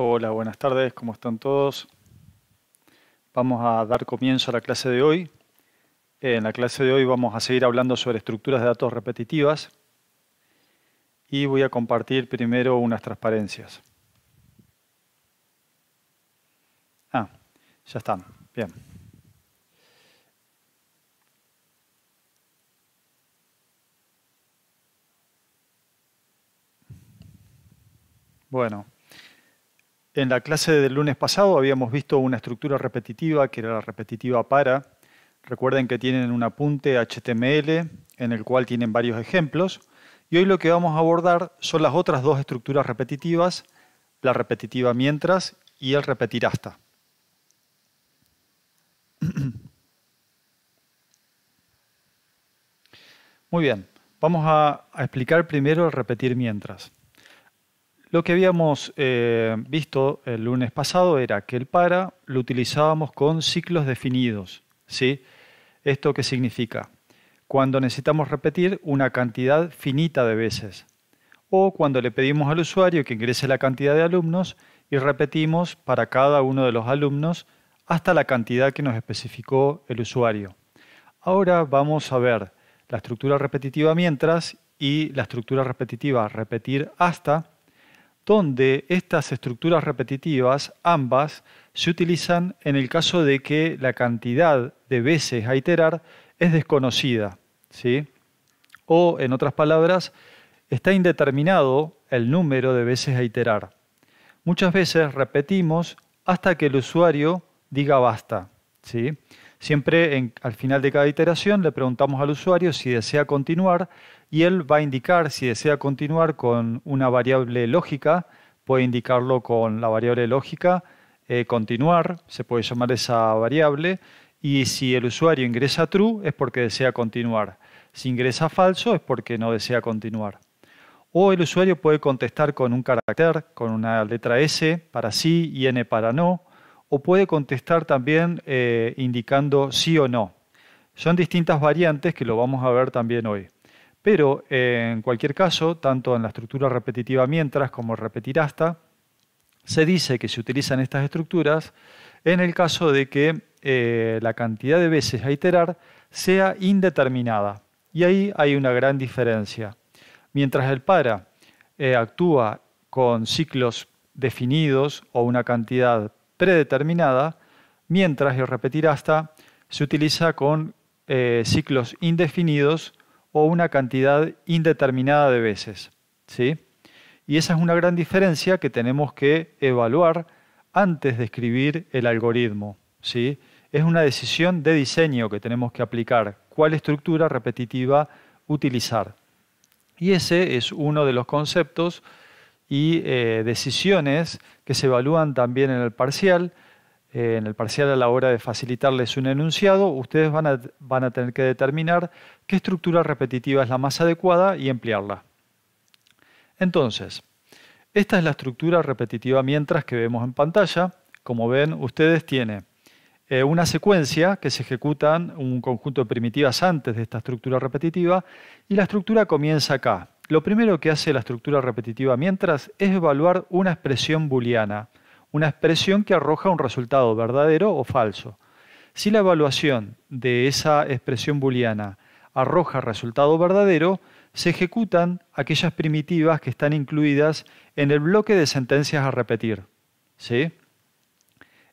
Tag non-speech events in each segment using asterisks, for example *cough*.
Hola, buenas tardes, ¿cómo están todos? Vamos a dar comienzo a la clase de hoy. En la clase de hoy vamos a seguir hablando sobre estructuras de datos repetitivas y voy a compartir primero unas transparencias. Ah, ya están, bien. Bueno. En la clase del lunes pasado habíamos visto una estructura repetitiva, que era la repetitiva para. Recuerden que tienen un apunte HTML en el cual tienen varios ejemplos. Y hoy lo que vamos a abordar son las otras dos estructuras repetitivas, la repetitiva mientras y el repetir hasta. Muy bien, vamos a, a explicar primero el repetir mientras. Lo que habíamos eh, visto el lunes pasado era que el para lo utilizábamos con ciclos definidos. ¿sí? ¿Esto qué significa? Cuando necesitamos repetir una cantidad finita de veces. O cuando le pedimos al usuario que ingrese la cantidad de alumnos y repetimos para cada uno de los alumnos hasta la cantidad que nos especificó el usuario. Ahora vamos a ver la estructura repetitiva mientras y la estructura repetitiva repetir hasta donde estas estructuras repetitivas, ambas, se utilizan en el caso de que la cantidad de veces a iterar es desconocida. ¿sí? O, en otras palabras, está indeterminado el número de veces a iterar. Muchas veces repetimos hasta que el usuario diga basta. ¿sí? Siempre al final de cada iteración le preguntamos al usuario si desea continuar y él va a indicar si desea continuar con una variable lógica, puede indicarlo con la variable lógica, eh, continuar, se puede llamar esa variable, y si el usuario ingresa true es porque desea continuar, si ingresa falso es porque no desea continuar. O el usuario puede contestar con un carácter, con una letra S para sí y N para no, o puede contestar también eh, indicando sí o no. Son distintas variantes que lo vamos a ver también hoy. Pero eh, en cualquier caso, tanto en la estructura repetitiva mientras como repetir hasta, se dice que se utilizan estas estructuras en el caso de que eh, la cantidad de veces a iterar sea indeterminada. Y ahí hay una gran diferencia. Mientras el para eh, actúa con ciclos definidos o una cantidad predeterminada, mientras el repetir hasta se utiliza con ciclos indefinidos o una cantidad indeterminada de veces. ¿sí? Y esa es una gran diferencia que tenemos que evaluar antes de escribir el algoritmo. ¿sí? Es una decisión de diseño que tenemos que aplicar, cuál estructura repetitiva utilizar. Y ese es uno de los conceptos y eh, decisiones que se evalúan también en el parcial eh, en el parcial a la hora de facilitarles un enunciado, ustedes van a, tener que determinar qué estructura repetitiva es la más adecuada y emplearla. Entonces, esta es la estructura repetitiva mientras que vemos en pantalla. Como ven, ustedes tienen eh, una secuencia que se ejecutan un conjunto de primitivas antes de esta estructura repetitiva y la estructura comienza acá. Lo primero que hace la estructura repetitiva mientras es evaluar una expresión booleana una expresión que arroja un resultado verdadero o falso. Si la evaluación de esa expresión booleana arroja resultado verdadero, se ejecutan aquellas primitivas que están incluidas en el bloque de sentencias a repetir. ¿Sí?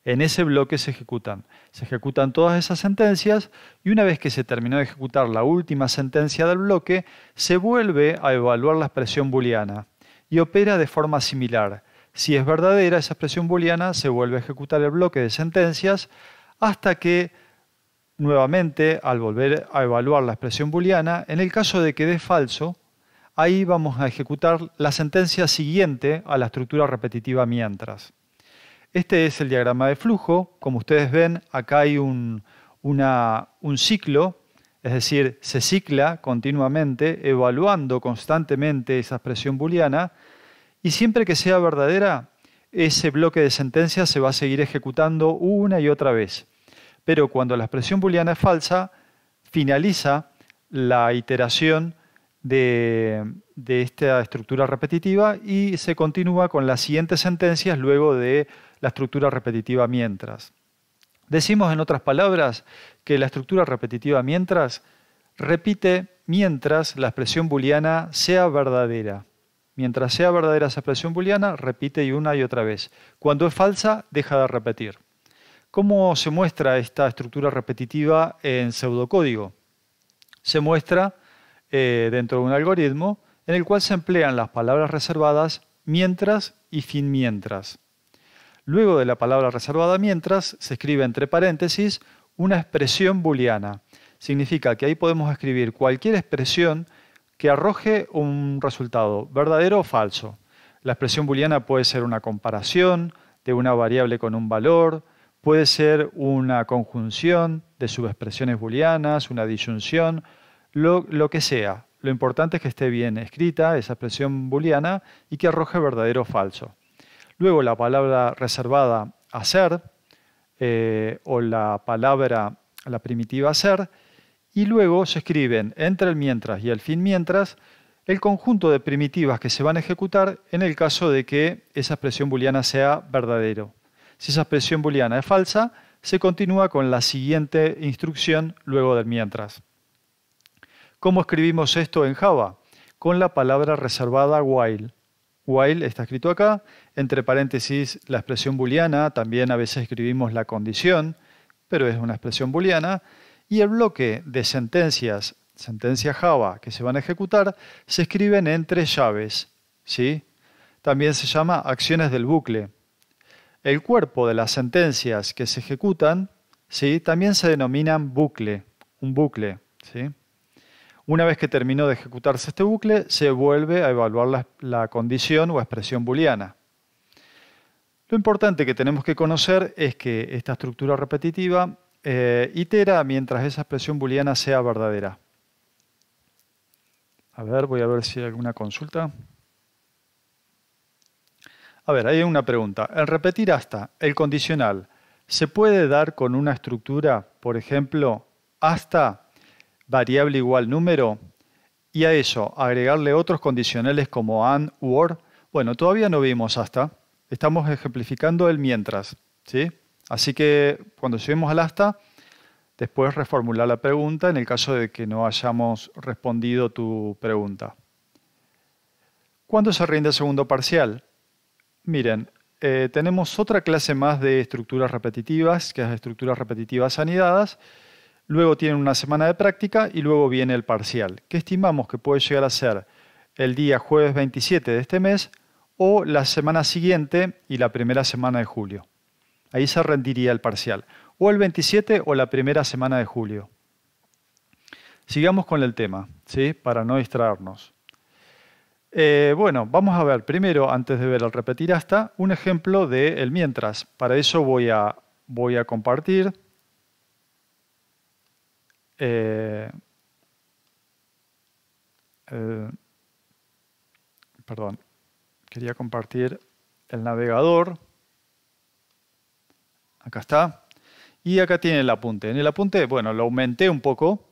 En ese bloque se ejecutan. Se ejecutan todas esas sentencias y una vez que se terminó de ejecutar la última sentencia del bloque, se vuelve a evaluar la expresión booleana y opera de forma similar. Si es verdadera esa expresión booleana, se vuelve a ejecutar el bloque de sentencias hasta que nuevamente, al volver a evaluar la expresión booleana, en el caso de que dé falso, ahí vamos a ejecutar la sentencia siguiente a la estructura repetitiva mientras. Este es el diagrama de flujo. Como ustedes ven, acá hay un, ciclo, es decir, se cicla continuamente evaluando constantemente esa expresión booleana y siempre que sea verdadera, ese bloque de sentencias se va a seguir ejecutando una y otra vez. Pero cuando la expresión booleana es falsa, finaliza la iteración de, esta estructura repetitiva y se continúa con las siguientes sentencias luego de la estructura repetitiva mientras. Decimos en otras palabras que la estructura repetitiva mientras repite mientras la expresión booleana sea verdadera. Mientras sea verdadera esa expresión booleana, repite y una y otra vez. Cuando es falsa, deja de repetir. ¿Cómo se muestra esta estructura repetitiva en pseudocódigo? Se muestra eh, dentro de un algoritmo en el cual se emplean las palabras reservadas mientras y fin mientras. Luego de la palabra reservada mientras se escribe entre paréntesis una expresión booleana. Significa que ahí podemos escribir cualquier expresión que arroje un resultado verdadero o falso. La expresión booleana puede ser una comparación de una variable con un valor, puede ser una conjunción de subexpresiones booleanas, una disyunción, lo, que sea. Lo importante es que esté bien escrita esa expresión booleana y que arroje verdadero o falso. Luego la palabra reservada hacer eh, o la palabra, la primitiva hacer, y luego se escriben entre el mientras y el fin mientras el conjunto de primitivas que se van a ejecutar en el caso de que esa expresión booleana sea verdadero. Si esa expresión booleana es falsa, se continúa con la siguiente instrucción luego del mientras. ¿Cómo escribimos esto en Java? Con la palabra reservada while. While está escrito acá, entre paréntesis la expresión booleana, también a veces escribimos la condición, pero es una expresión booleana y el bloque de sentencias, sentencia Java, que se van a ejecutar, se escriben en tres llaves. ¿sí? También se llama acciones del bucle. El cuerpo de las sentencias que se ejecutan ¿sí? también se denominan bucle, un bucle. ¿sí? Una vez que terminó de ejecutarse este bucle, se vuelve a evaluar la, condición o expresión booleana. Lo importante que tenemos que conocer es que esta estructura repetitiva eh, itera mientras esa expresión booleana sea verdadera. A ver, voy a ver si hay alguna consulta. A ver, hay una pregunta. El repetir hasta, el condicional, ¿se puede dar con una estructura, por ejemplo, hasta variable igual número? Y a eso, agregarle otros condicionales como and, or. Bueno, todavía no vimos hasta. Estamos ejemplificando el mientras, ¿sí? Así que cuando subimos al asta, después reformular la pregunta en el caso de que no hayamos respondido tu pregunta. ¿Cuándo se rinde el segundo parcial? Miren, eh, tenemos otra clase más de estructuras repetitivas, que es estructuras repetitivas anidadas. Luego tienen una semana de práctica y luego viene el parcial, que estimamos que puede llegar a ser el día jueves 27 de este mes o la semana siguiente y la primera semana de julio. Ahí se rendiría el parcial, o el 27 o la primera semana de julio. Sigamos con el tema, ¿sí? para no distraernos. Eh, bueno, vamos a ver primero, antes de ver el repetir hasta, un ejemplo de el mientras. Para eso voy a, voy a compartir. Eh, eh, perdón, quería compartir el navegador. Acá está. Y acá tiene el apunte. En el apunte, bueno, lo aumenté un poco.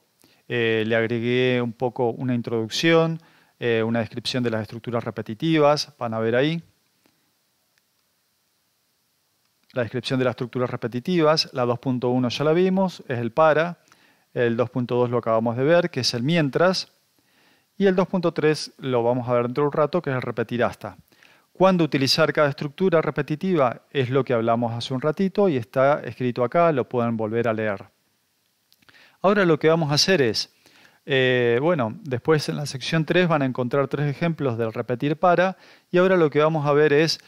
Eh, le agregué un poco una introducción, eh, una descripción de las estructuras repetitivas. Van a ver ahí. La descripción de las estructuras repetitivas. La 2.1 ya la vimos, es el para. El 2.2 lo acabamos de ver, que es el mientras. Y el 2.3 lo vamos a ver dentro de un rato, que es el repetir hasta. Cuándo utilizar cada estructura repetitiva es lo que hablamos hace un ratito y está escrito acá, lo pueden volver a leer. Ahora lo que vamos a hacer es, eh, bueno, después en la sección 3 van a encontrar tres ejemplos del repetir para y ahora lo que vamos a ver es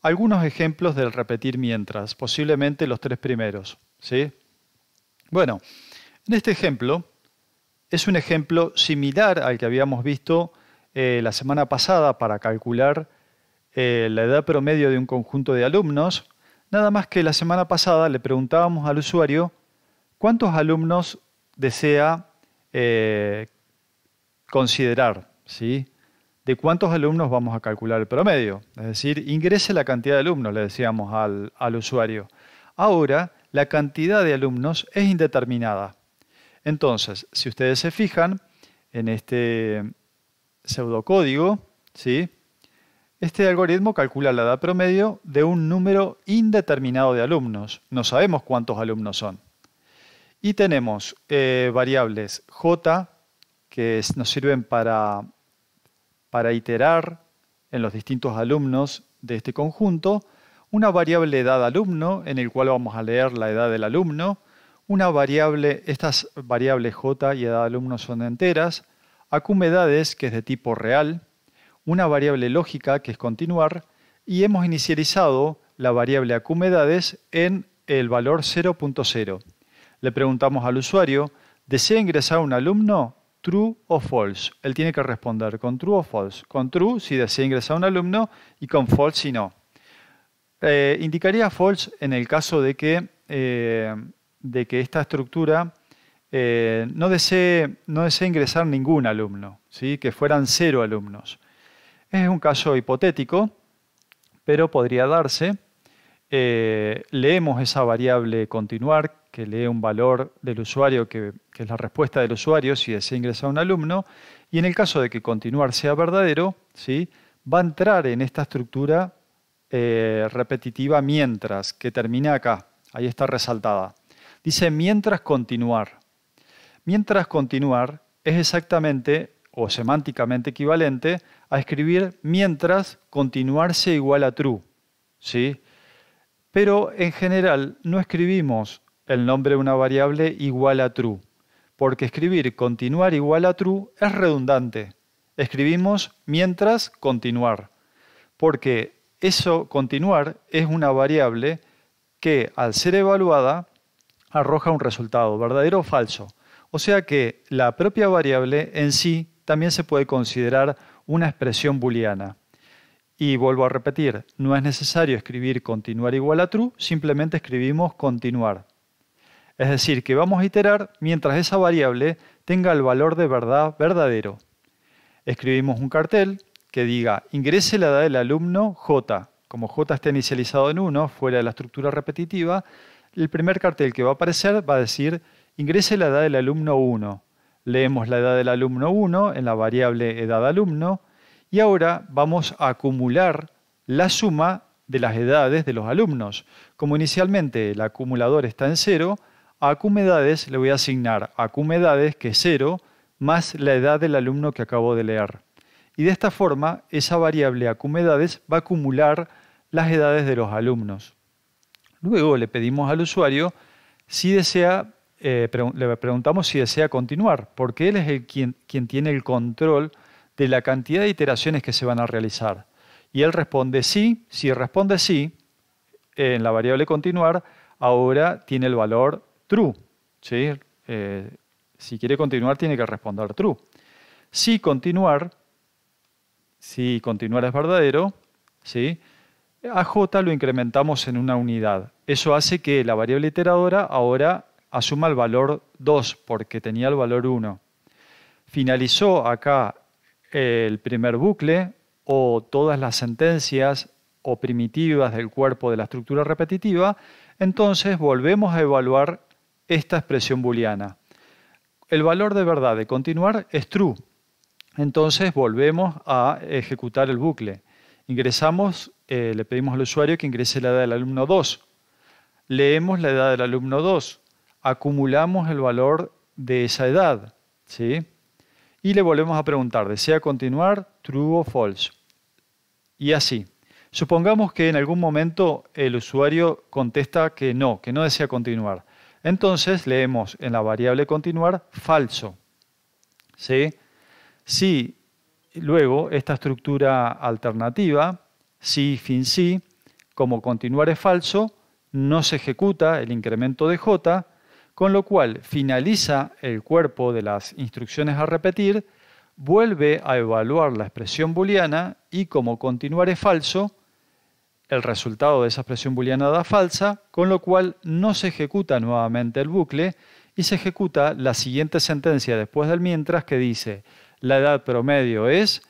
algunos ejemplos del repetir mientras, posiblemente los tres primeros. ¿sí? Bueno, en este ejemplo es un ejemplo similar al que habíamos visto eh, la semana pasada para calcular eh, la edad promedio de un conjunto de alumnos, nada más que la semana pasada le preguntábamos al usuario cuántos alumnos desea eh, considerar, ¿sí? de cuántos alumnos vamos a calcular el promedio. Es decir, ingrese la cantidad de alumnos, le decíamos al, al, usuario. Ahora, la cantidad de alumnos es indeterminada. Entonces, si ustedes se fijan en este pseudocódigo, ¿sí? Este algoritmo calcula la edad promedio de un número indeterminado de alumnos. No sabemos cuántos alumnos son. Y tenemos eh, variables j que nos sirven para, para iterar en los distintos alumnos de este conjunto, una variable edad alumno, en el cual vamos a leer la edad del alumno, una variable, estas variables j y edad alumno son enteras, acumedades, que es de tipo real, una variable lógica que es continuar y hemos inicializado la variable acumedades en el valor 0.0. Le preguntamos al usuario, ¿desea ingresar un alumno? True o false. Él tiene que responder con true o false. Con true si desea ingresar un alumno y con false si no. Eh, indicaría false en el caso de que, eh, de que esta estructura eh, no, desee, ingresar ningún alumno, ¿sí? que fueran cero alumnos. Es un caso hipotético, pero podría darse. Eh, leemos esa variable continuar, que lee un valor del usuario, que, es la respuesta del usuario si desea ingresar a un alumno, y en el caso de que continuar sea verdadero, ¿sí? va a entrar en esta estructura eh, repetitiva mientras, que termina acá, ahí está resaltada. Dice mientras continuar. Mientras continuar es exactamente o semánticamente equivalente a escribir mientras continuarse igual a true. ¿sí? Pero en general no escribimos el nombre de una variable igual a true, porque escribir continuar igual a true es redundante. Escribimos mientras continuar, porque eso continuar es una variable que al ser evaluada arroja un resultado, verdadero o falso. O sea que la propia variable en sí también se puede considerar una expresión booleana. Y vuelvo a repetir, no es necesario escribir continuar igual a true, simplemente escribimos continuar. Es decir, que vamos a iterar mientras esa variable tenga el valor de verdad verdadero. Escribimos un cartel que diga ingrese la edad del alumno J. Como J está inicializado en 1, fuera de la estructura repetitiva, el primer cartel que va a aparecer va a decir ingrese la edad del alumno 1 leemos la edad del alumno 1 en la variable edad alumno y ahora vamos a acumular la suma de las edades de los alumnos. Como inicialmente el acumulador está en 0, a acumedades le voy a asignar acumedades, que es 0, más la edad del alumno que acabo de leer. Y de esta forma, esa variable acumedades va a acumular las edades de los alumnos. Luego le pedimos al usuario si desea eh, le preguntamos si desea continuar, porque él es el quien, tiene el control de la cantidad de iteraciones que se van a realizar. Y él responde sí, si responde sí, en la variable continuar, ahora tiene el valor true. Eh, si quiere continuar, tiene que responder true. Si continuar, si continuar es verdadero, ¿sí? a j lo incrementamos en una unidad. Eso hace que la variable iteradora ahora asuma el valor 2 porque tenía el valor 1. Finalizó acá eh, el primer bucle o todas las sentencias o primitivas del cuerpo de la estructura repetitiva, entonces volvemos a evaluar esta expresión booleana. El valor de verdad de continuar es true. Entonces volvemos a ejecutar el bucle. Ingresamos, eh, le pedimos al usuario que ingrese la edad del alumno 2. Leemos la edad del alumno 2 acumulamos el valor de esa edad. ¿sí? Y le volvemos a preguntar, ¿desea continuar? True o false. Y así. Supongamos que en algún momento el usuario contesta que no, que no desea continuar. Entonces leemos en la variable continuar falso. ¿Sí? Si luego esta estructura alternativa, si fin sí, como continuar es falso, no se ejecuta el incremento de j con lo cual finaliza el cuerpo de las instrucciones a repetir, vuelve a evaluar la expresión booleana y como continuar es falso, el resultado de esa expresión booleana da falsa, con lo cual no se ejecuta nuevamente el bucle y se ejecuta la siguiente sentencia después del mientras que dice la edad promedio es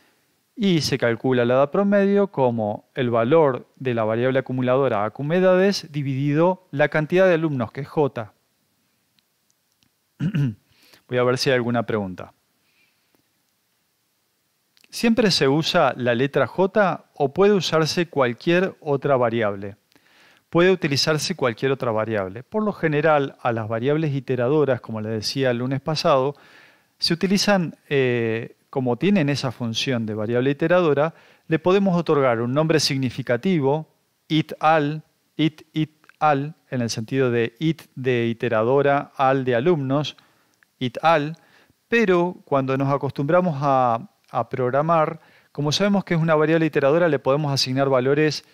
y se calcula la edad promedio como el valor de la variable acumuladora acumedades dividido la cantidad de alumnos que es j. *clears throat* Voy a ver si hay alguna pregunta. ¿Siempre se usa la letra J o puede usarse cualquier otra variable? Puede utilizarse cualquier otra variable. Por lo general, a las variables iteradoras, como le decía el lunes pasado, se utilizan, eh, como tienen esa función de variable iteradora, le podemos otorgar un nombre significativo, it al, it, it al, en el sentido de it de iteradora, al de alumnos, it al, pero cuando nos acostumbramos a, programar, como sabemos que es una variable iteradora, le podemos asignar valores,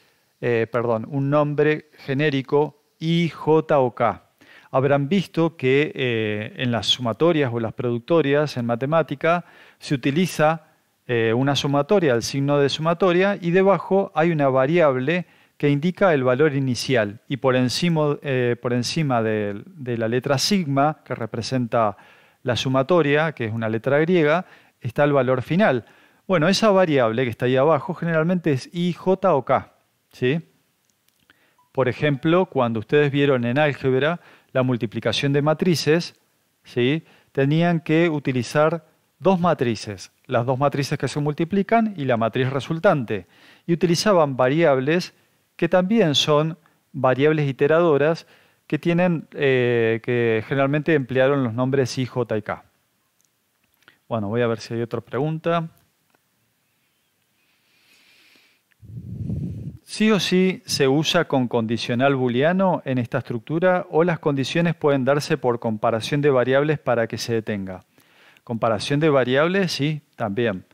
eh, perdón, un nombre genérico i, j o k. Habrán visto que eh, en las sumatorias o las productorias en matemática se utiliza eh, una sumatoria, el signo de sumatoria, y debajo hay una variable que indica el valor inicial y por encima, eh, por encima de, la letra sigma, que representa la sumatoria, que es una letra griega, está el valor final. Bueno, esa variable que está ahí abajo generalmente es i, j o k. ¿sí? Por ejemplo, cuando ustedes vieron en álgebra la multiplicación de matrices, ¿sí? tenían que utilizar dos matrices, las dos matrices que se multiplican y la matriz resultante, y utilizaban variables que también son variables iteradoras que tienen, eh, que generalmente emplearon los nombres i, j y k. Bueno, voy a ver si hay otra pregunta. Sí o sí se usa con condicional booleano en esta estructura o las condiciones pueden darse por comparación de variables para que se detenga. Comparación de variables, sí, también.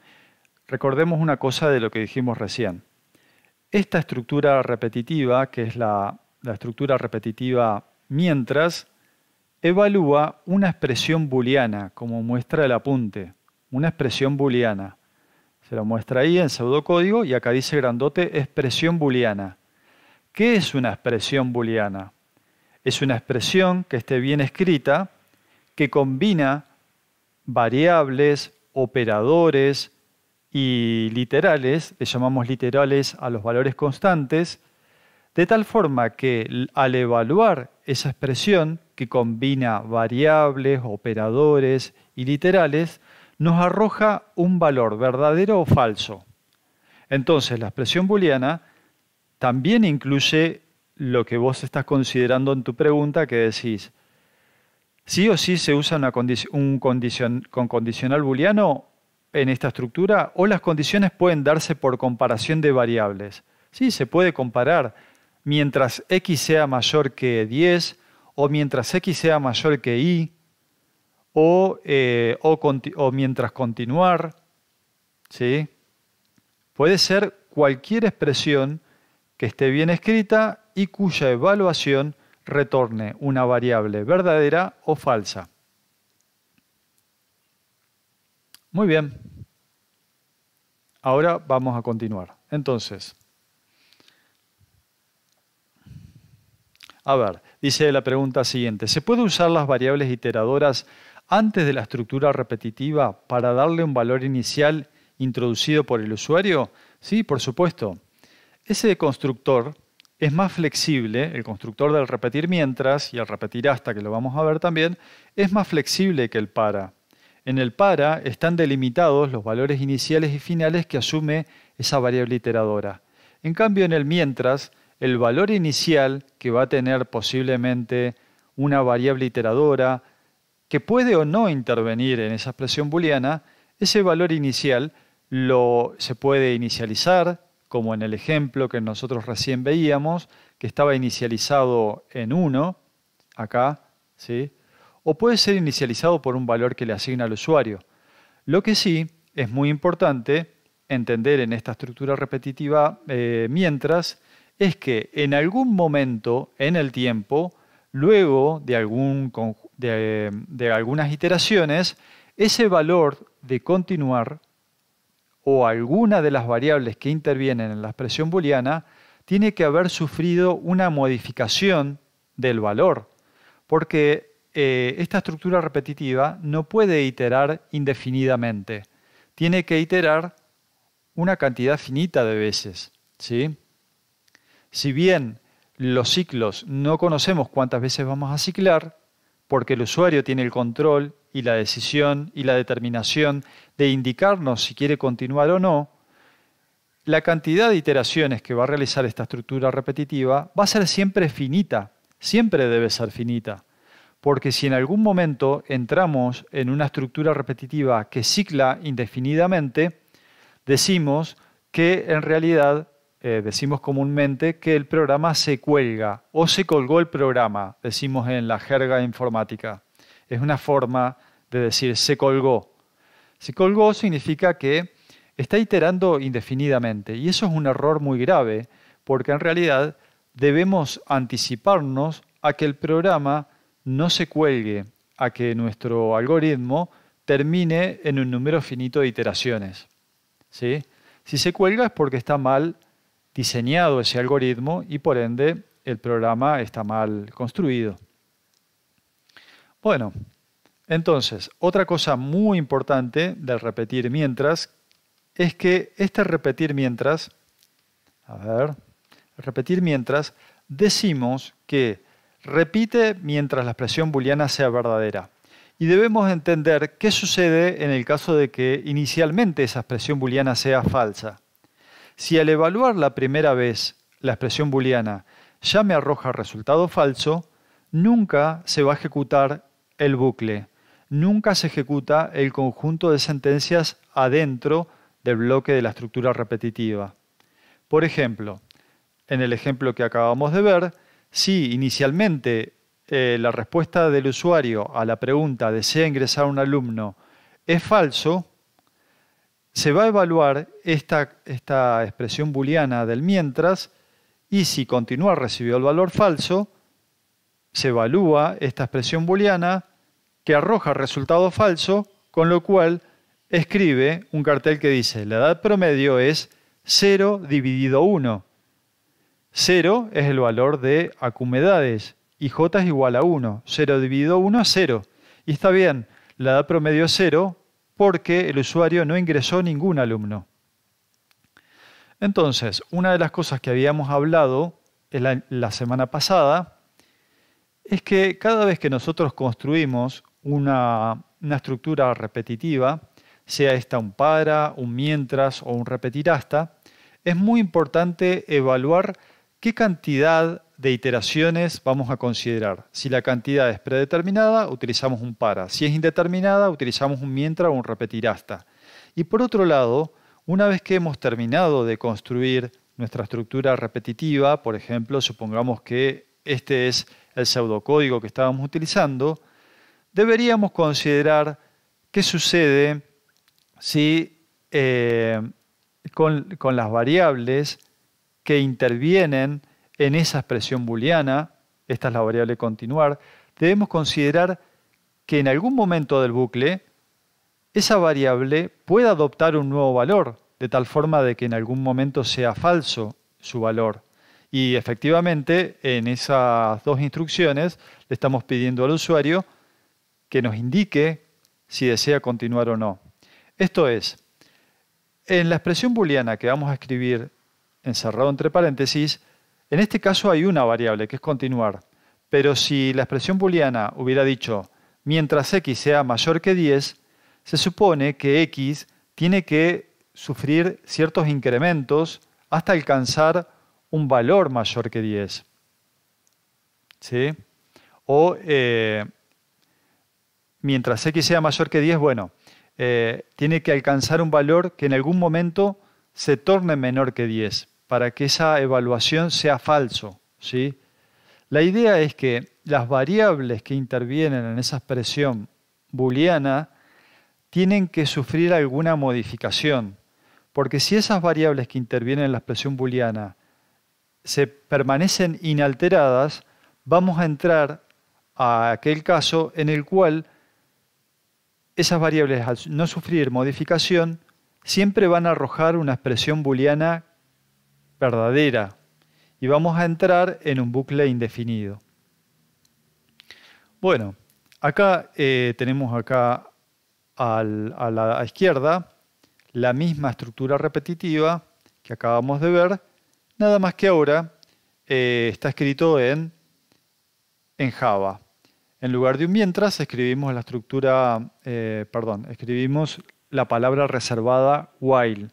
Recordemos una cosa de lo que dijimos recién. Esta estructura repetitiva, que es la, estructura repetitiva mientras, evalúa una expresión booleana, como muestra el apunte, una expresión booleana. Se lo muestra ahí en pseudocódigo y acá dice grandote expresión booleana. ¿Qué es una expresión booleana? Es una expresión que esté bien escrita, que combina variables, operadores, y literales, le llamamos literales a los valores constantes, de tal forma que al evaluar esa expresión que combina variables, operadores y literales, nos arroja un valor verdadero o falso. Entonces, la expresión booleana también incluye lo que vos estás considerando en tu pregunta que decís, sí o sí se usa una un con condicional booleano en esta estructura o las condiciones pueden darse por comparación de variables. Sí, se puede comparar mientras x sea mayor que 10 o mientras x sea mayor que y o, eh, o mientras continuar. ¿sí? Puede ser cualquier expresión que esté bien escrita y cuya evaluación retorne una variable verdadera o falsa. Muy bien. Ahora vamos a continuar. Entonces, a ver, dice la pregunta siguiente, ¿se puede usar las variables iteradoras antes de la estructura repetitiva para darle un valor inicial introducido por el usuario? Sí, por supuesto. Ese constructor es más flexible, el constructor del repetir mientras y el repetir hasta que lo vamos a ver también, es más flexible que el para. En el para están delimitados los valores iniciales y finales que asume esa variable iteradora. En cambio, en el mientras, el valor inicial que va a tener posiblemente una variable iteradora que puede o no intervenir en esa expresión booleana, ese valor inicial lo, se puede inicializar, como en el ejemplo que nosotros recién veíamos, que estaba inicializado en 1, acá, ¿sí? o puede ser inicializado por un valor que le asigna al usuario. Lo que sí es muy importante entender en esta estructura repetitiva eh, mientras es que en algún momento en el tiempo, luego de, de algunas iteraciones, ese valor de continuar o alguna de las variables que intervienen en la expresión booleana tiene que haber sufrido una modificación del valor, porque eh, esta estructura repetitiva no puede iterar indefinidamente. Tiene que iterar una cantidad finita de veces. ¿sí? Si bien los ciclos no conocemos cuántas veces vamos a ciclar, porque el usuario tiene el control y la decisión y la determinación de indicarnos si quiere continuar o no, la cantidad de iteraciones que va a realizar esta estructura repetitiva va a ser siempre finita, siempre debe ser finita porque si en algún momento entramos en una estructura repetitiva que cicla indefinidamente, decimos que en realidad eh, decimos comúnmente que el programa se cuelga o se colgó el programa, decimos en la jerga informática. Es una forma de decir se colgó. Se colgó significa que está iterando indefinidamente y eso es un error muy grave porque en realidad debemos anticiparnos a que el programa no se cuelgue a que nuestro algoritmo termine en un número finito de iteraciones. Si se cuelga es porque está mal diseñado ese algoritmo y por ende el programa está mal construido. Bueno, entonces, otra cosa muy importante del repetir mientras es que este repetir mientras, a ver, repetir mientras, decimos que Repite mientras la expresión booleana sea verdadera. Y debemos entender qué sucede en el caso de que inicialmente esa expresión booleana sea falsa. Si al evaluar la primera vez la expresión booleana ya me arroja resultado falso, nunca se va a ejecutar el bucle, nunca se ejecuta el conjunto de sentencias adentro del bloque de la estructura repetitiva. Por ejemplo, en el ejemplo que acabamos de ver, si inicialmente eh, la respuesta del usuario a la pregunta ¿desea ingresar un alumno? es falso, se va a evaluar esta, esta expresión booleana del mientras y si continúa recibió el valor falso, se evalúa esta expresión booleana que arroja resultado falso, con lo cual escribe un cartel que dice la edad promedio es 0 dividido 1. 0 es el valor de acumedades y j es igual a 1. 0 dividido 1 es 0. Y está bien, la edad promedio es 0 porque el usuario no ingresó ningún alumno. Entonces, una de las cosas que habíamos hablado la, semana pasada es que cada vez que nosotros construimos una, una estructura repetitiva, sea esta un para, un mientras o un repetir hasta, es muy importante evaluar ¿Qué cantidad de iteraciones vamos a considerar? Si la cantidad es predeterminada, utilizamos un para. Si es indeterminada, utilizamos un mientras o un repetir hasta. Y por otro lado, una vez que hemos terminado de construir nuestra estructura repetitiva, por ejemplo, supongamos que este es el pseudocódigo que estábamos utilizando, deberíamos considerar qué sucede si eh, con las variables que intervienen en esa expresión booleana, esta es la variable continuar, debemos considerar que en algún momento del bucle esa variable pueda adoptar un nuevo valor, de tal forma de que en algún momento sea falso su valor. Y efectivamente, en esas dos instrucciones le estamos pidiendo al usuario que nos indique si desea continuar o no. Esto es, en la expresión booleana que vamos a escribir encerrado entre paréntesis, en este caso hay una variable que es continuar, pero si la expresión booleana hubiera dicho mientras x sea mayor que 10, se supone que x tiene que sufrir ciertos incrementos hasta alcanzar un valor mayor que 10. O eh, mientras x sea mayor que 10, bueno, eh, tiene que alcanzar un valor que en algún momento se torne menor que 10 para que esa evaluación sea falso. ¿sí? La idea es que las variables que intervienen en esa expresión booleana tienen que sufrir alguna modificación, porque si esas variables que intervienen en la expresión booleana se permanecen inalteradas, vamos a entrar a aquel caso en el cual esas variables al no sufrir modificación siempre van a arrojar una expresión booleana verdadera y vamos a entrar en un bucle indefinido. Bueno, acá eh, tenemos acá a la izquierda la misma estructura repetitiva que acabamos de ver, nada más que ahora eh, está escrito en, en Java. En lugar de un mientras escribimos la estructura, eh, perdón, escribimos la palabra reservada while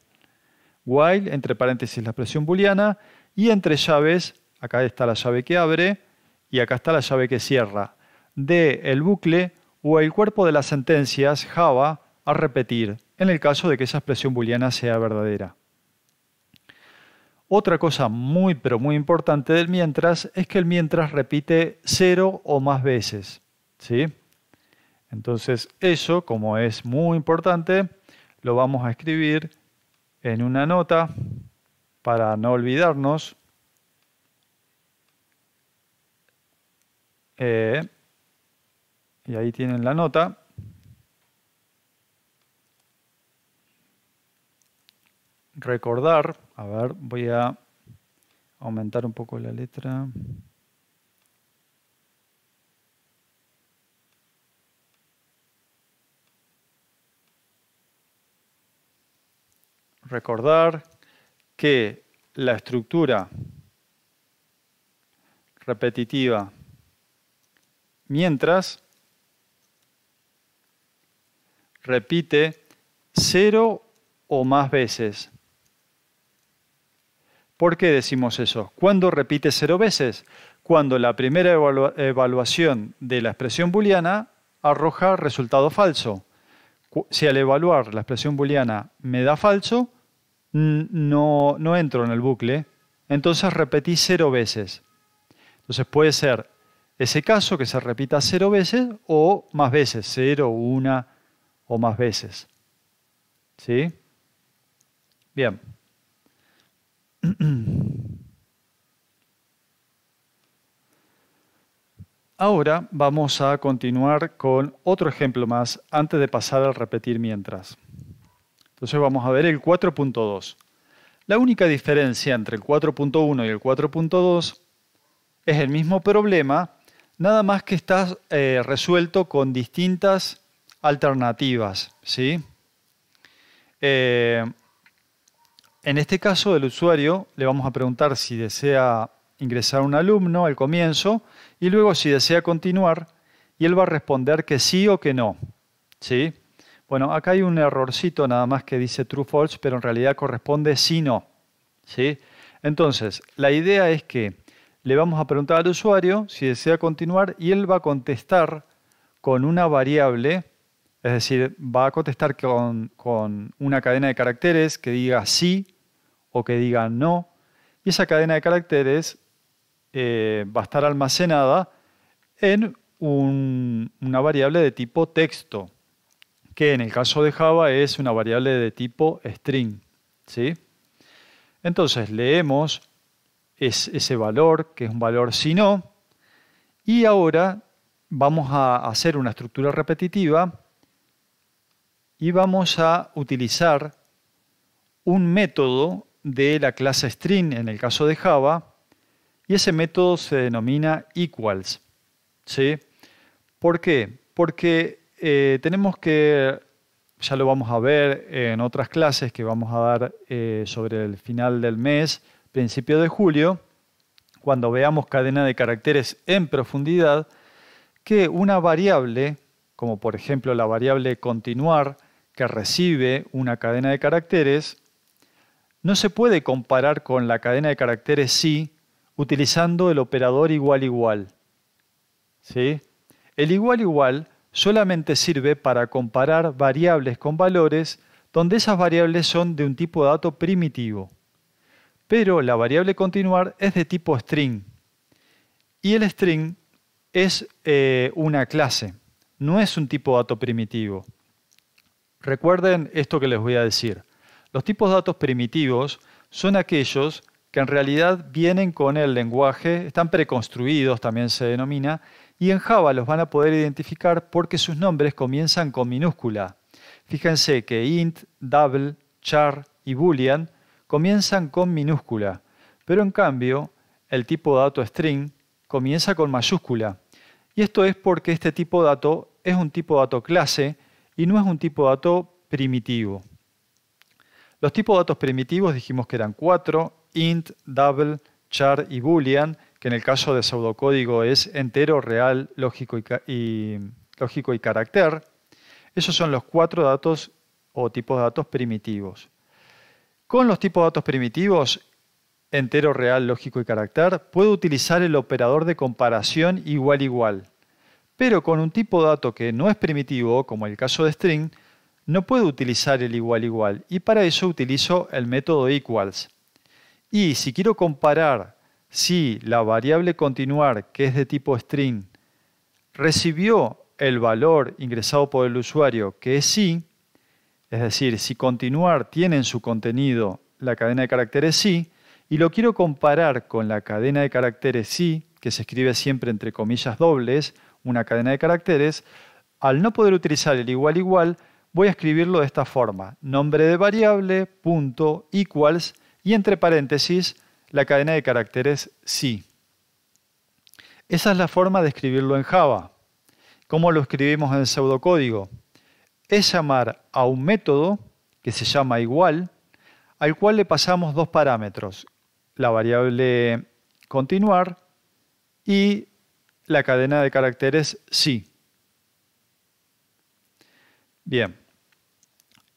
while, entre paréntesis la expresión booleana, y entre llaves, acá está la llave que abre y acá está la llave que cierra, de el bucle o el cuerpo de las sentencias Java a repetir, en el caso de que esa expresión booleana sea verdadera. Otra cosa muy pero muy importante del mientras es que el mientras repite cero o más veces. ¿sí? Entonces eso, como es muy importante, lo vamos a escribir en una nota para no olvidarnos. Eh, y ahí tienen la nota. Recordar, a ver, voy a aumentar un poco la letra. recordar que la estructura repetitiva mientras repite cero o más veces. ¿Por qué decimos eso? ¿Cuándo repite cero veces? Cuando la primera evaluación de la expresión booleana arroja resultado falso. Si al evaluar la expresión booleana me da falso, no, entro en el bucle, entonces repetí cero veces. Entonces puede ser ese caso que se repita cero veces o más veces, cero, una o más veces. ¿Sí? Bien. *clears throat* Ahora vamos a continuar con otro ejemplo más antes de pasar al repetir mientras. Entonces vamos a ver el 4.2. La única diferencia entre el 4.1 y el 4.2 es el mismo problema, nada más que está eh, resuelto con distintas alternativas. Eh, en este caso, el usuario le vamos a preguntar si desea ingresar un alumno al comienzo y luego si desea continuar y él va a responder que sí o que no. ¿sí? Bueno, acá hay un errorcito nada más que dice true false, pero en realidad corresponde si no. ¿sí? Entonces, la idea es que le vamos a preguntar al usuario si desea continuar y él va a contestar con una variable, es decir, va a contestar con, una cadena de caracteres que diga sí o que diga no. Y esa cadena de caracteres eh, va a estar almacenada en una variable de tipo texto que en el caso de Java es una variable de tipo string. ¿sí? Entonces leemos ese valor, que es un valor si no, y ahora vamos a hacer una estructura repetitiva y vamos a utilizar un método de la clase string en el caso de Java y ese método se denomina equals. ¿sí? ¿Por qué? Porque eh, tenemos que, ya lo vamos a ver en otras clases que vamos a dar eh, sobre el final del mes, principio de julio, cuando veamos cadena de caracteres en profundidad, que una variable, como por ejemplo la variable continuar, que recibe una cadena de caracteres, no se puede comparar con la cadena de caracteres sí utilizando el operador igual igual. El igual igual solamente sirve para comparar variables con valores donde esas variables son de un tipo de dato primitivo. Pero la variable continuar es de tipo string. Y el string es eh, una clase, no es un tipo de dato primitivo. Recuerden esto que les voy a decir. Los tipos de datos primitivos son aquellos que en realidad vienen con el lenguaje, están preconstruidos, también se denomina, y en Java los van a poder identificar porque sus nombres comienzan con minúscula. Fíjense que int, double, char y boolean comienzan con minúscula, pero en cambio el tipo de dato string comienza con mayúscula. Y esto es porque este tipo de dato es un tipo de dato clase y no es un tipo de dato primitivo. Los tipos de datos primitivos dijimos que eran cuatro, int, double, char y boolean, que en el caso de pseudocódigo es entero, real, lógico y, lógico y carácter. Esos son los cuatro datos o tipos de datos primitivos. Con los tipos de datos primitivos, entero, real, lógico y carácter, puedo utilizar el operador de comparación igual igual. Pero con un tipo de dato que no es primitivo, como el caso de string, no puedo utilizar el igual igual y para eso utilizo el método equals. Y si quiero comparar si la variable continuar, que es de tipo string, recibió el valor ingresado por el usuario, que es sí, es decir, si continuar tiene en su contenido la cadena de caracteres sí, y lo quiero comparar con la cadena de caracteres sí, que se escribe siempre entre comillas dobles, una cadena de caracteres, al no poder utilizar el igual igual, voy a escribirlo de esta forma, nombre de variable, punto, equals, y entre paréntesis, la cadena de caracteres sí. Esa es la forma de escribirlo en Java. ¿Cómo lo escribimos en el pseudocódigo? Es llamar a un método que se llama igual, al cual le pasamos dos parámetros, la variable continuar y la cadena de caracteres sí. Bien.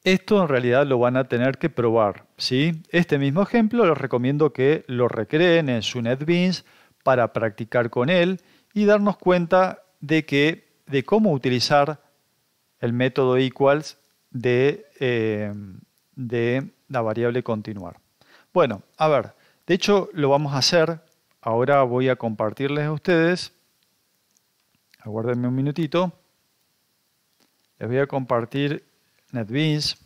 Esto en realidad lo van a tener que probar. ¿sí? Este mismo ejemplo les recomiendo que lo recreen en su NetBeans para practicar con él y darnos cuenta de, que, de cómo utilizar el método equals de, eh, de la variable continuar. Bueno, a ver, de hecho lo vamos a hacer. Ahora voy a compartirles a ustedes. Aguárdenme un minutito. Les voy a compartir NetBeans.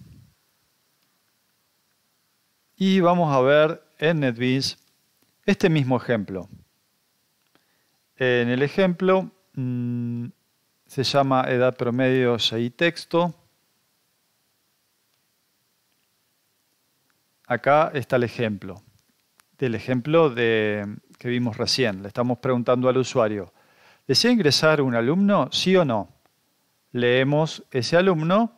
Y vamos a ver en NetBeans este mismo ejemplo. En el ejemplo mm, se llama edad promedio y texto. Acá está el ejemplo, del ejemplo de, que vimos recién. Le estamos preguntando al usuario, ¿desea ingresar un alumno? Sí o no. Leemos ese alumno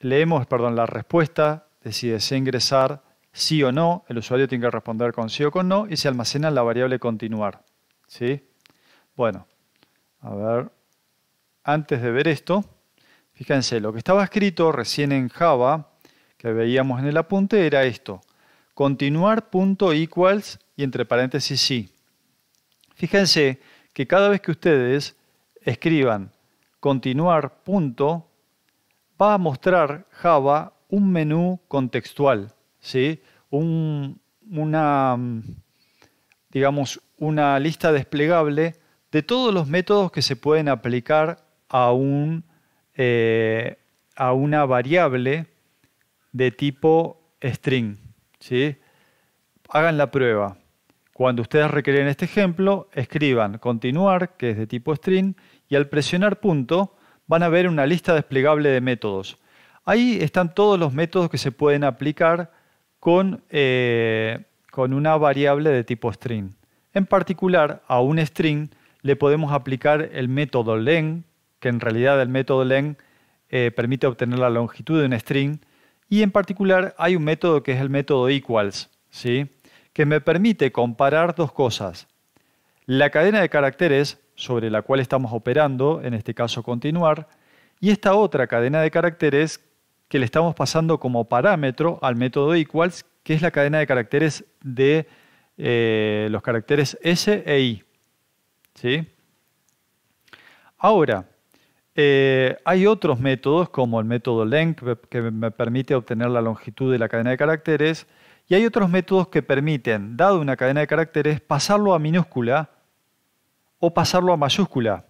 leemos, perdón, la respuesta de si desea ingresar sí o no, el usuario tiene que responder con sí o con no y se almacena la variable continuar. ¿Sí? Bueno, a ver, antes de ver esto, fíjense, lo que estaba escrito recién en Java, que veíamos en el apunte, era esto, continuar punto equals y entre paréntesis sí. Fíjense que cada vez que ustedes escriban continuar punto va a mostrar Java un menú contextual, ¿sí? una, mm, digamos, una lista desplegable de todos los métodos que se pueden aplicar a, un, eh, a una variable de tipo string. ¿sí? Hagan la prueba. Cuando ustedes requieren este ejemplo, escriban continuar, que es de tipo string, y al presionar punto, van a ver una lista desplegable de métodos. Ahí están todos los métodos que se pueden aplicar eh, con, una variable de tipo string. En particular, a un string le podemos aplicar el método len, que en realidad el método len eh, permite obtener la longitud de un string, y en particular hay un método que es el método equals, ¿sí? que me permite comparar dos cosas. La cadena de caracteres sobre la cual estamos operando, en este caso continuar, y esta otra cadena de caracteres que le estamos pasando como parámetro al método equals, que es la cadena de caracteres de eh, los caracteres S e I. Ahora, eh, hay otros métodos como el método length que me permite obtener la longitud de la cadena de caracteres y hay otros métodos que permiten, dado una cadena de caracteres, pasarlo a minúscula o pasarlo a mayúscula.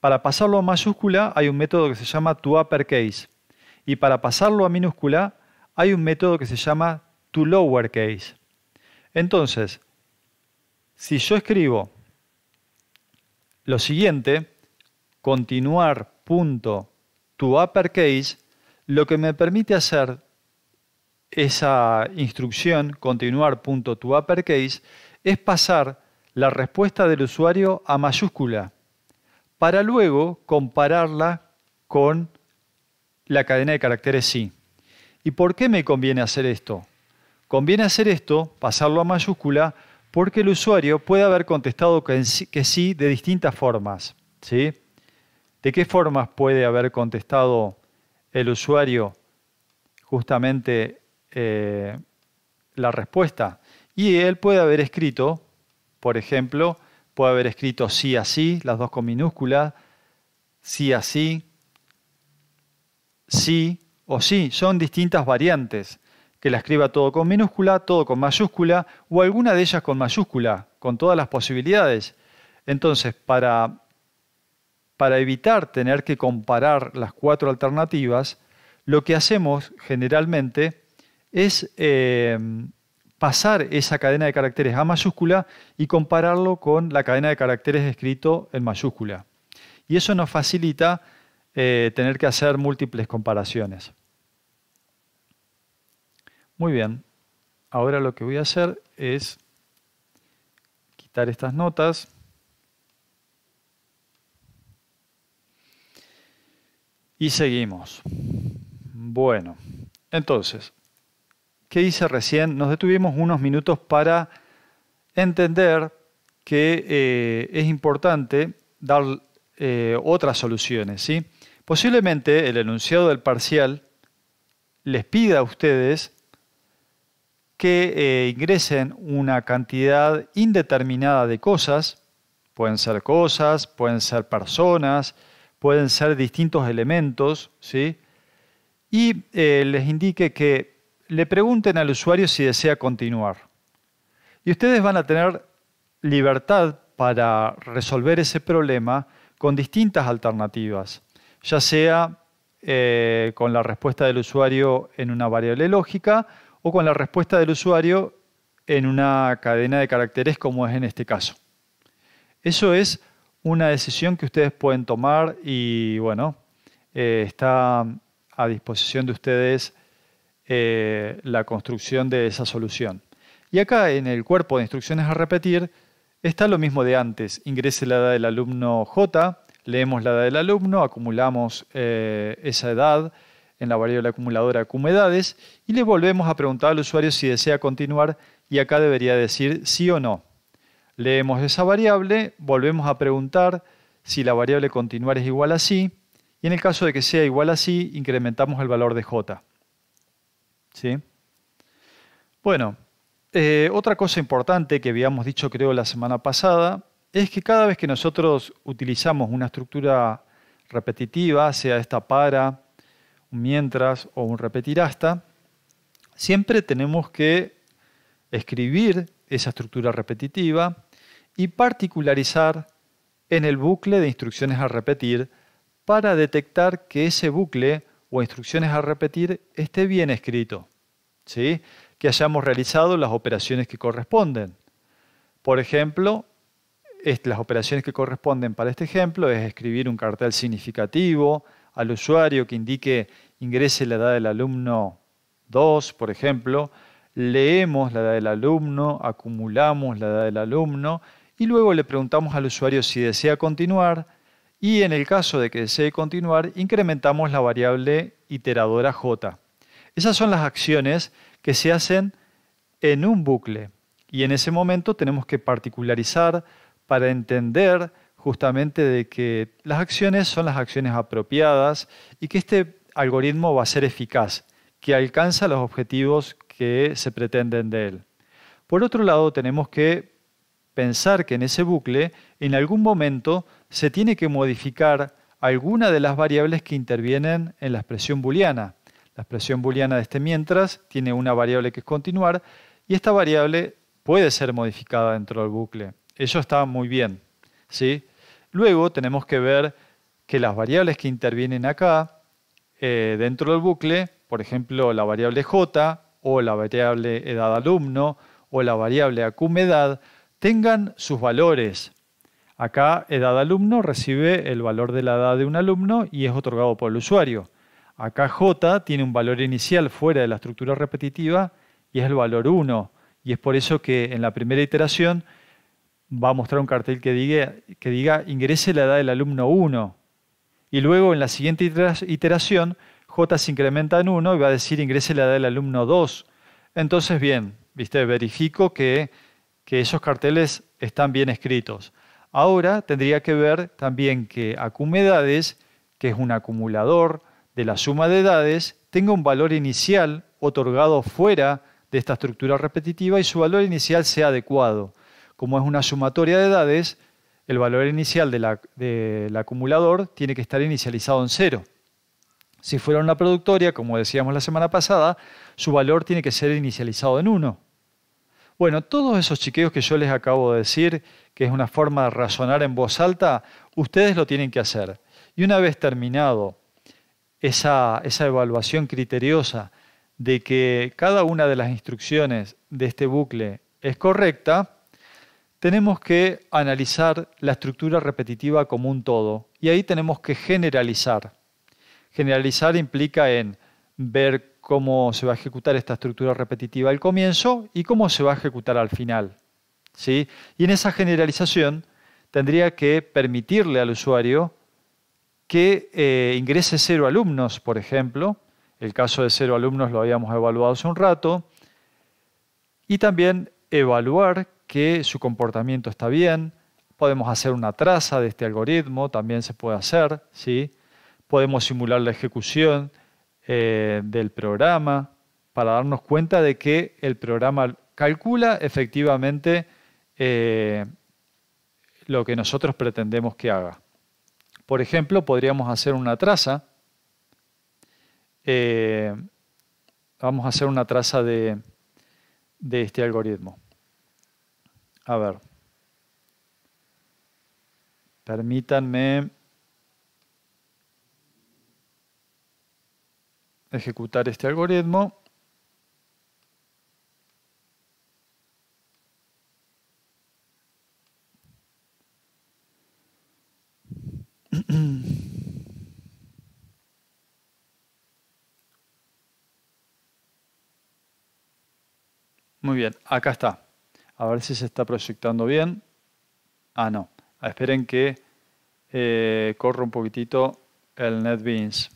Para pasarlo a mayúscula hay un método que se llama to uppercase y para pasarlo a minúscula hay un método que se llama to lowercase. Entonces, si yo escribo lo siguiente, continuar punto to lo que me permite hacer esa instrucción continuar punto to es pasar la respuesta del usuario a mayúscula para luego compararla con la cadena de caracteres sí. ¿Y por qué me conviene hacer esto? Conviene hacer esto, pasarlo a mayúscula, porque el usuario puede haber contestado que sí de distintas formas. ¿sí? ¿De qué formas puede haber contestado el usuario justamente eh, la respuesta? Y él puede haber escrito por ejemplo, puede haber escrito sí así, las dos con minúscula, sí así, sí o sí. Son distintas variantes. Que la escriba todo con minúscula, todo con mayúscula o alguna de ellas con mayúscula, con todas las posibilidades. Entonces, para, para evitar tener que comparar las cuatro alternativas, lo que hacemos generalmente es eh, pasar esa cadena de caracteres a mayúscula y compararlo con la cadena de caracteres escrito en mayúscula. Y eso nos facilita eh, tener que hacer múltiples comparaciones. Muy bien, ahora lo que voy a hacer es quitar estas notas. Y seguimos. Bueno, entonces, que hice recién, nos detuvimos unos minutos para entender que eh, es importante dar eh, otras soluciones. ¿sí? Posiblemente el enunciado del parcial les pida a ustedes que eh, ingresen una cantidad indeterminada de cosas, pueden ser cosas, pueden ser personas, pueden ser distintos elementos, ¿sí? y les indique que le pregunten al usuario si desea continuar. Y ustedes van a tener libertad para resolver ese problema con distintas alternativas, ya sea eh, con la respuesta del usuario en una variable lógica o con la respuesta del usuario en una cadena de caracteres como es en este caso. Eso es una decisión que ustedes pueden tomar y bueno, eh, está a disposición de ustedes eh, la construcción de esa solución. Y acá en el cuerpo de instrucciones a repetir está lo mismo de antes. Ingrese la edad del alumno J, leemos la edad del alumno, acumulamos eh, esa edad en la variable acumuladora edades y le volvemos a preguntar al usuario si desea continuar y acá debería decir sí o no. Leemos esa variable, volvemos a preguntar si la variable continuar es igual a sí y en el caso de que sea igual a sí incrementamos el valor de j. ¿sí? Bueno, eh, otra cosa importante que habíamos dicho creo la semana pasada es que cada vez que nosotros utilizamos una estructura repetitiva, sea esta para, mientras o un repetir hasta, siempre tenemos que escribir esa estructura repetitiva y particularizar en el bucle de instrucciones a repetir para detectar que ese bucle o instrucciones a repetir esté bien escrito, ¿sí? que hayamos realizado las operaciones que corresponden. Por ejemplo, las operaciones que corresponden para este ejemplo es escribir un cartel significativo al usuario que indique ingrese la edad del alumno 2, por ejemplo, leemos la edad del alumno, acumulamos la edad del alumno y luego le preguntamos al usuario si desea continuar, y en el caso de que desee continuar, incrementamos la variable iteradora j. Esas son las acciones que se hacen en un bucle. Y en ese momento tenemos que particularizar para entender justamente de que las acciones son las acciones apropiadas y que este algoritmo va a ser eficaz, que alcanza los objetivos que se pretenden de él. Por otro lado, tenemos que pensar que en ese bucle, en algún momento, se tiene que modificar alguna de las variables que intervienen en la expresión booleana. La expresión booleana de este mientras tiene una variable que es continuar y esta variable puede ser modificada dentro del bucle. Eso está muy bien. ¿sí? Luego tenemos que ver que las variables que intervienen acá eh, dentro del bucle, por ejemplo la variable j o la variable edad alumno o la variable acumedad, tengan sus valores. Acá edad alumno recibe el valor de la edad de un alumno y es otorgado por el usuario. Acá J tiene un valor inicial fuera de la estructura repetitiva y es el valor 1. Y es por eso que en la primera iteración va a mostrar un cartel que diga, ingrese la edad del alumno 1. Y luego en la siguiente iteración J se incrementa en 1 y va a decir ingrese la edad del alumno 2. Entonces, bien, ¿viste? verifico que esos carteles están bien escritos. Ahora tendría que ver también que acumedades, que es un acumulador de la suma de edades, tenga un valor inicial otorgado fuera de esta estructura repetitiva y su valor inicial sea adecuado. Como es una sumatoria de edades, el valor inicial del acumulador tiene que estar inicializado en cero. Si fuera una productoria, como decíamos la semana pasada, su valor tiene que ser inicializado en 1. Bueno, todos esos chiqueos que yo les acabo de decir, que es una forma de razonar en voz alta, ustedes lo tienen que hacer. Y una vez terminado esa, evaluación criteriosa de que cada una de las instrucciones de este bucle es correcta, tenemos que analizar la estructura repetitiva como un todo. Y ahí tenemos que generalizar. Generalizar implica en ver cómo se va a ejecutar esta estructura repetitiva al comienzo y cómo se va a ejecutar al final. ¿sí? Y en esa generalización tendría que permitirle al usuario que eh, ingrese cero alumnos, por ejemplo. El caso de cero alumnos lo habíamos evaluado hace un rato. Y también evaluar que su comportamiento está bien. Podemos hacer una traza de este algoritmo, también se puede hacer. ¿sí? Podemos simular la ejecución eh, del programa para darnos cuenta de que el programa calcula efectivamente eh, lo que nosotros pretendemos que haga. Por ejemplo, podríamos hacer una traza. Eh, vamos a hacer una traza de, de este algoritmo. A ver. Permítanme ejecutar este algoritmo. Muy bien, acá está. A ver si se está proyectando bien. Ah, no. Esperen que corro eh, corra un poquitito el NetBeans.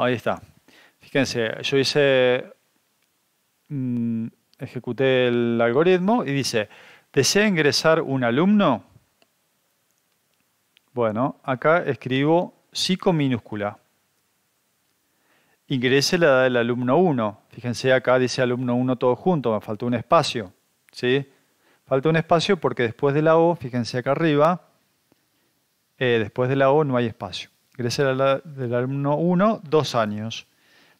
Ahí está. Fíjense, yo hice, mm, ejecuté el algoritmo y dice, ¿desea ingresar un alumno? Bueno, acá escribo con minúscula. Ingrese la edad del alumno 1. Fíjense acá dice alumno 1 todo junto, me faltó un espacio. ¿sí? Falta un espacio porque después de la O, fíjense acá arriba, eh, después de la O no hay espacio ingresé del alumno 1, 2 años.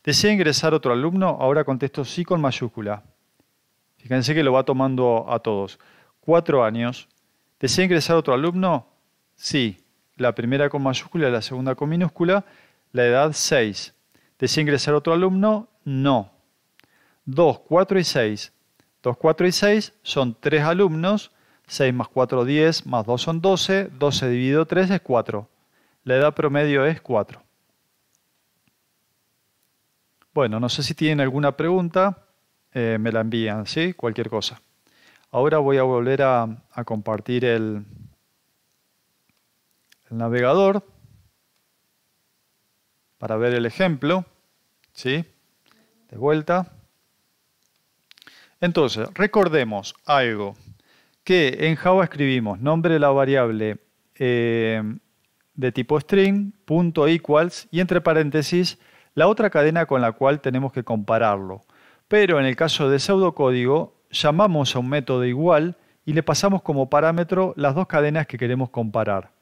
¿Desea ingresar otro alumno? Ahora contesto sí con mayúscula. Fíjense que lo va tomando a todos. 4 años. ¿Desea ingresar otro alumno? Sí. La primera con mayúscula, la segunda con minúscula. La edad 6. ¿Desea ingresar otro alumno? No. 2, 4 y 6. 2, 4 y 6 son 3 alumnos. 6 más 4, 10, más 2 son 12. 12 dividido 3 es 4. La edad promedio es 4. Bueno, no sé si tienen alguna pregunta, eh, me la envían, ¿sí? Cualquier cosa. Ahora voy a volver a, compartir el, navegador para ver el ejemplo, ¿sí? De vuelta. Entonces, recordemos algo, que en Java escribimos nombre de la variable eh, de tipo string, punto equals y entre paréntesis la otra cadena con la cual tenemos que compararlo. Pero en el caso de pseudocódigo, llamamos a un método igual y le pasamos como parámetro las dos cadenas que queremos comparar.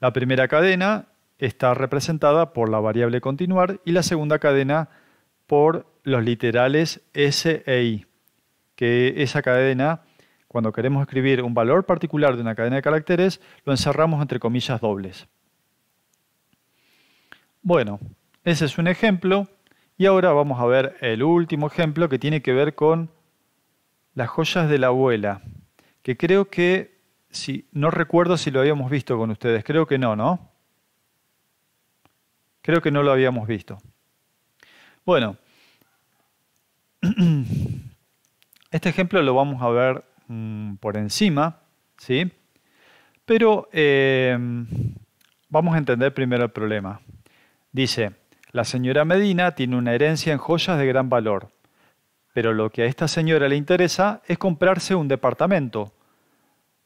La primera cadena está representada por la variable continuar y la segunda cadena por los literales S e I, que esa cadena, cuando queremos escribir un valor particular de una cadena de caracteres, lo encerramos entre comillas dobles. Bueno, ese es un ejemplo. Y ahora vamos a ver el último ejemplo que tiene que ver con las joyas de la abuela. Que creo que, si no recuerdo si lo habíamos visto con ustedes. Creo que no, ¿no? Creo que no lo habíamos visto. Bueno, *clears throat* este ejemplo lo vamos a ver mm, por encima, ¿sí? Pero eh, vamos a entender primero el problema. Dice, la señora Medina tiene una herencia en joyas de gran valor, pero lo que a esta señora le interesa es comprarse un departamento,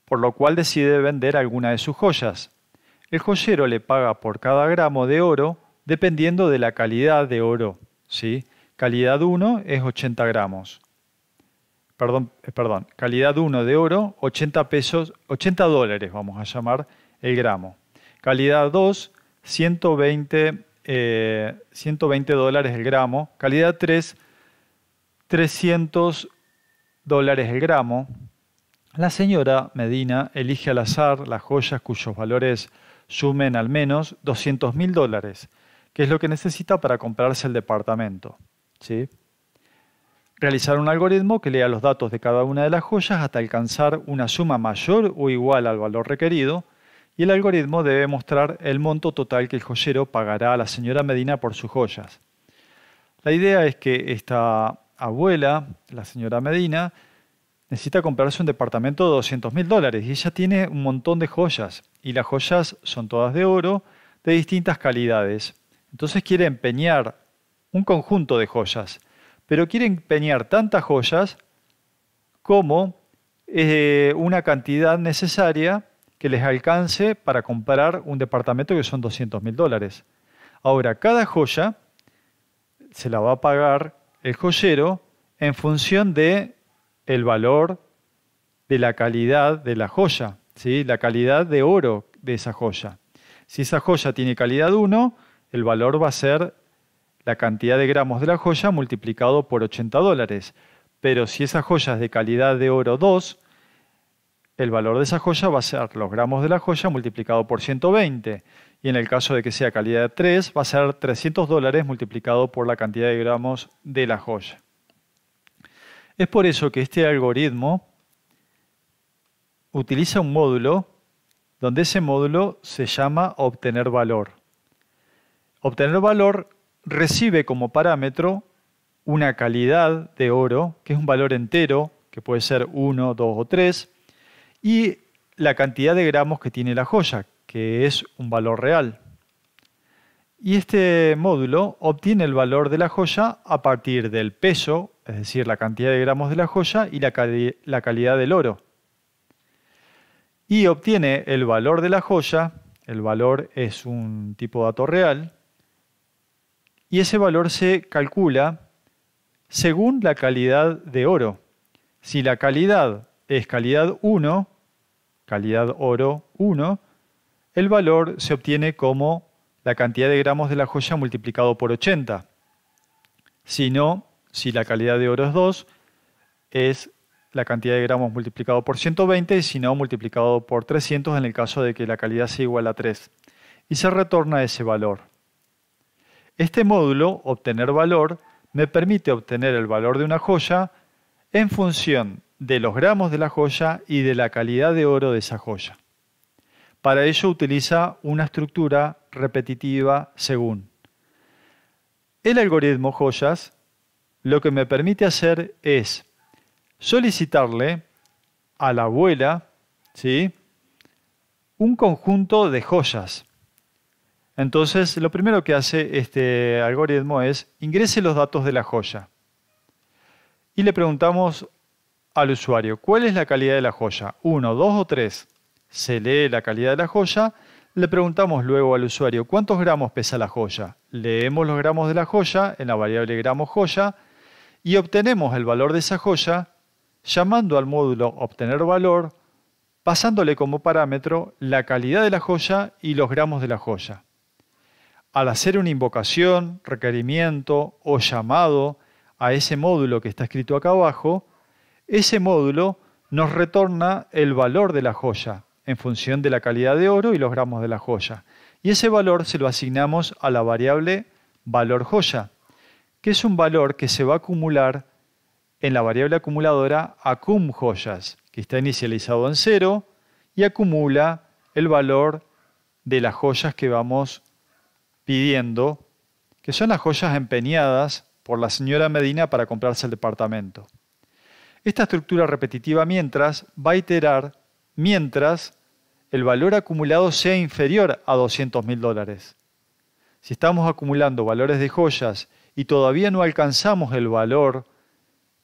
por lo cual decide vender alguna de sus joyas. El joyero le paga por cada gramo de oro dependiendo de la calidad de oro. ¿sí? Calidad 1 es 80 gramos. Perdón, eh, perdón, calidad 1 de oro, 80 pesos, 80 dólares vamos a llamar el gramo. Calidad 2, 120 120 eh, dólares el gramo. Calidad 3, 300 dólares el gramo. La señora Medina elige al azar las joyas cuyos valores sumen al menos 200 mil dólares, que es lo que necesita para comprarse el departamento. ¿sí? Realizar un algoritmo que lea los datos de cada una de las joyas hasta alcanzar una suma mayor o igual al valor requerido, y el algoritmo debe mostrar el monto total que el joyero pagará a la señora Medina por sus joyas. La idea es que esta abuela, la señora Medina, necesita comprarse un departamento de 200 mil dólares y ella tiene un montón de joyas y las joyas son todas de oro de distintas calidades. Entonces quiere empeñar un conjunto de joyas, pero quiere empeñar tantas joyas como eh, una cantidad necesaria que les alcance para comprar un departamento que son 200 mil dólares. Ahora, cada joya se la va a pagar el joyero en función de el valor de la calidad de la joya, ¿sí? la calidad de oro de esa joya. Si esa joya tiene calidad 1, el valor va a ser la cantidad de gramos de la joya multiplicado por 80 dólares. Pero si esa joya es de calidad de oro 2, el valor de esa joya va a ser los gramos de la joya multiplicado por 120. Y en el caso de que sea calidad 3, va a ser 300 dólares multiplicado por la cantidad de gramos de la joya. Es por eso que este algoritmo utiliza un módulo donde ese módulo se llama obtener valor. Obtener valor recibe como parámetro una calidad de oro, que es un valor entero, que puede ser 1, 2 o 3, y la cantidad de gramos que tiene la joya, que es un valor real. Y este módulo obtiene el valor de la joya a partir del peso, es decir, la cantidad de gramos de la joya y la, calidad del oro. Y obtiene el valor de la joya, el valor es un tipo de dato real, y ese valor se calcula según la calidad de oro. Si la calidad es calidad 1, calidad oro 1, el valor se obtiene como la cantidad de gramos de la joya multiplicado por 80. Si no, si la calidad de oro es 2, es la cantidad de gramos multiplicado por 120 y si no, multiplicado por 300 en el caso de que la calidad sea igual a 3. Y se retorna ese valor. Este módulo, obtener valor, me permite obtener el valor de una joya en función de los gramos de la joya y de la calidad de oro de esa joya. Para ello utiliza una estructura repetitiva según. El algoritmo joyas lo que me permite hacer es solicitarle a la abuela ¿sí? un conjunto de joyas. Entonces, lo primero que hace este algoritmo es ingrese los datos de la joya. Y le preguntamos al usuario cuál es la calidad de la joya, 1, 2 o 3. Se lee la calidad de la joya. Le preguntamos luego al usuario cuántos gramos pesa la joya. Leemos los gramos de la joya en la variable gramos joya y obtenemos el valor de esa joya llamando al módulo obtener valor, pasándole como parámetro la calidad de la joya y los gramos de la joya. Al hacer una invocación, requerimiento o llamado a ese módulo que está escrito acá abajo, ese módulo nos retorna el valor de la joya en función de la calidad de oro y los gramos de la joya. Y ese valor se lo asignamos a la variable valor joya, que es un valor que se va a acumular en la variable acumuladora acum joyas, que está inicializado en cero y acumula el valor de las joyas que vamos pidiendo, que son las joyas empeñadas por la señora Medina para comprarse el departamento. Esta estructura repetitiva mientras va a iterar mientras el valor acumulado sea inferior a 200 mil dólares. Si estamos acumulando valores de joyas y todavía no alcanzamos el valor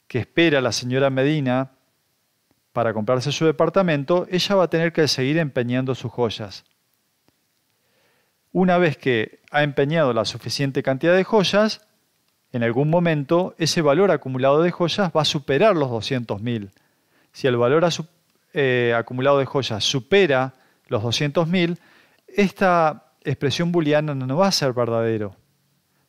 que espera la señora Medina para comprarse su departamento, ella va a tener que seguir empeñando sus joyas. Una vez que ha empeñado la suficiente cantidad de joyas, en algún momento ese valor acumulado de joyas va a superar los 200.000. Si el valor eh, acumulado de joyas supera los 200.000, esta expresión booleana no va a ser verdadero,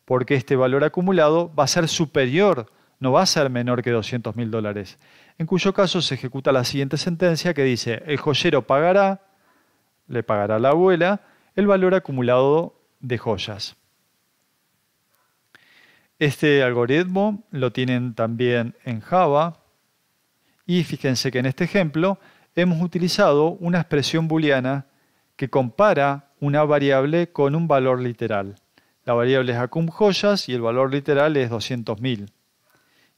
porque este valor acumulado va a ser superior, no va a ser menor que 200.000 dólares, en cuyo caso se ejecuta la siguiente sentencia que dice, el joyero pagará, le pagará a la abuela, el valor acumulado de joyas. Este algoritmo lo tienen también en Java. Y fíjense que en este ejemplo hemos utilizado una expresión booleana que compara una variable con un valor literal. La variable es acum joyas y el valor literal es 200.000.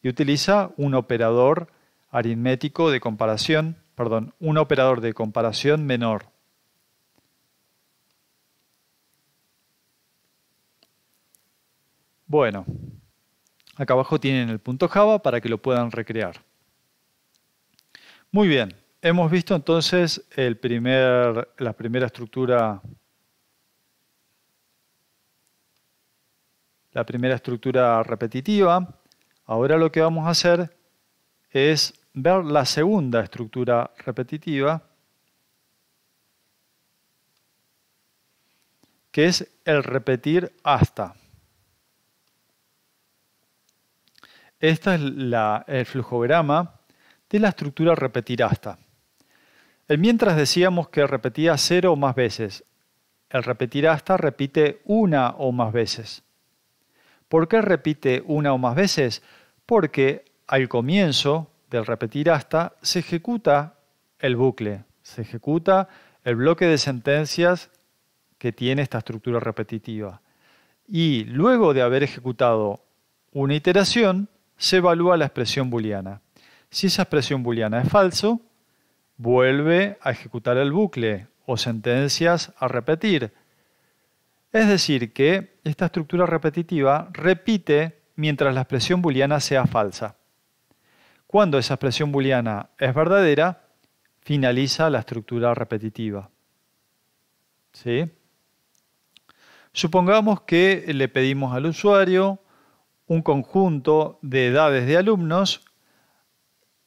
Y utiliza un operador aritmético de comparación, perdón, un operador de comparación menor. Bueno, acá abajo tienen el punto Java para que lo puedan recrear. Muy bien, hemos visto entonces la primera estructura la primera estructura repetitiva. Ahora lo que vamos a hacer es ver la segunda estructura repetitiva, que es el repetir hasta. Este es el flujograma de la estructura repetir hasta. mientras decíamos que repetía cero o más veces. El repetir hasta repite una o más veces. ¿Por qué repite una o más veces? Porque al comienzo del repetir hasta se ejecuta el bucle, se ejecuta el bloque de sentencias que tiene esta estructura repetitiva. Y luego de haber ejecutado una iteración, se evalúa la expresión booleana. Si esa expresión booleana es falso, vuelve a ejecutar el bucle o sentencias a repetir. Es decir, que esta estructura repetitiva repite mientras la expresión booleana sea falsa. Cuando esa expresión booleana es verdadera, finaliza la estructura repetitiva. ¿Sí? Supongamos que le pedimos al usuario un conjunto de edades de alumnos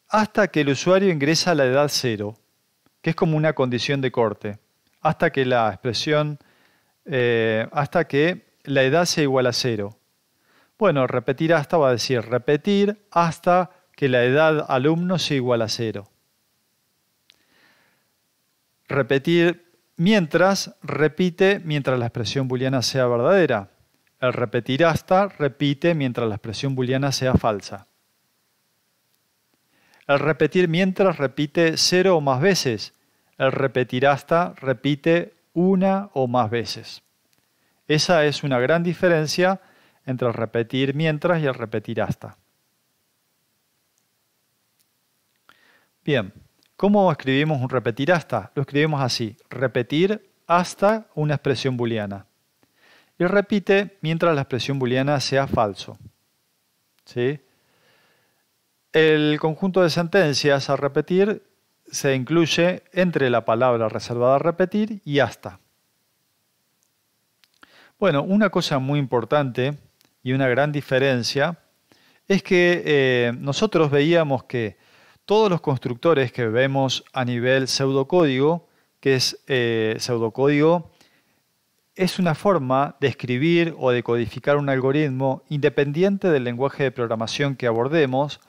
hasta que el usuario ingresa a la edad cero, que es como una condición de corte, hasta que la expresión, eh, hasta que la edad sea igual a cero. Bueno, repetir hasta va a decir repetir hasta que la edad alumno sea igual a cero. Repetir mientras repite mientras la expresión booleana sea verdadera. El repetir hasta repite mientras la expresión booleana sea falsa. El repetir mientras repite cero o más veces. El repetir hasta repite una o más veces. Esa es una gran diferencia entre el repetir mientras y el repetir hasta. Bien, ¿cómo escribimos un repetir hasta? Lo escribimos así, repetir hasta una expresión booleana y repite mientras la expresión booleana sea falso. ¿Sí? El conjunto de sentencias a repetir se incluye entre la palabra reservada a repetir y hasta. Bueno, una cosa muy importante y una gran diferencia es que eh, nosotros veíamos que todos los constructores que vemos a nivel pseudocódigo, que es eh, pseudocódigo es una forma de escribir o de codificar un algoritmo independiente del lenguaje de programación que abordemos.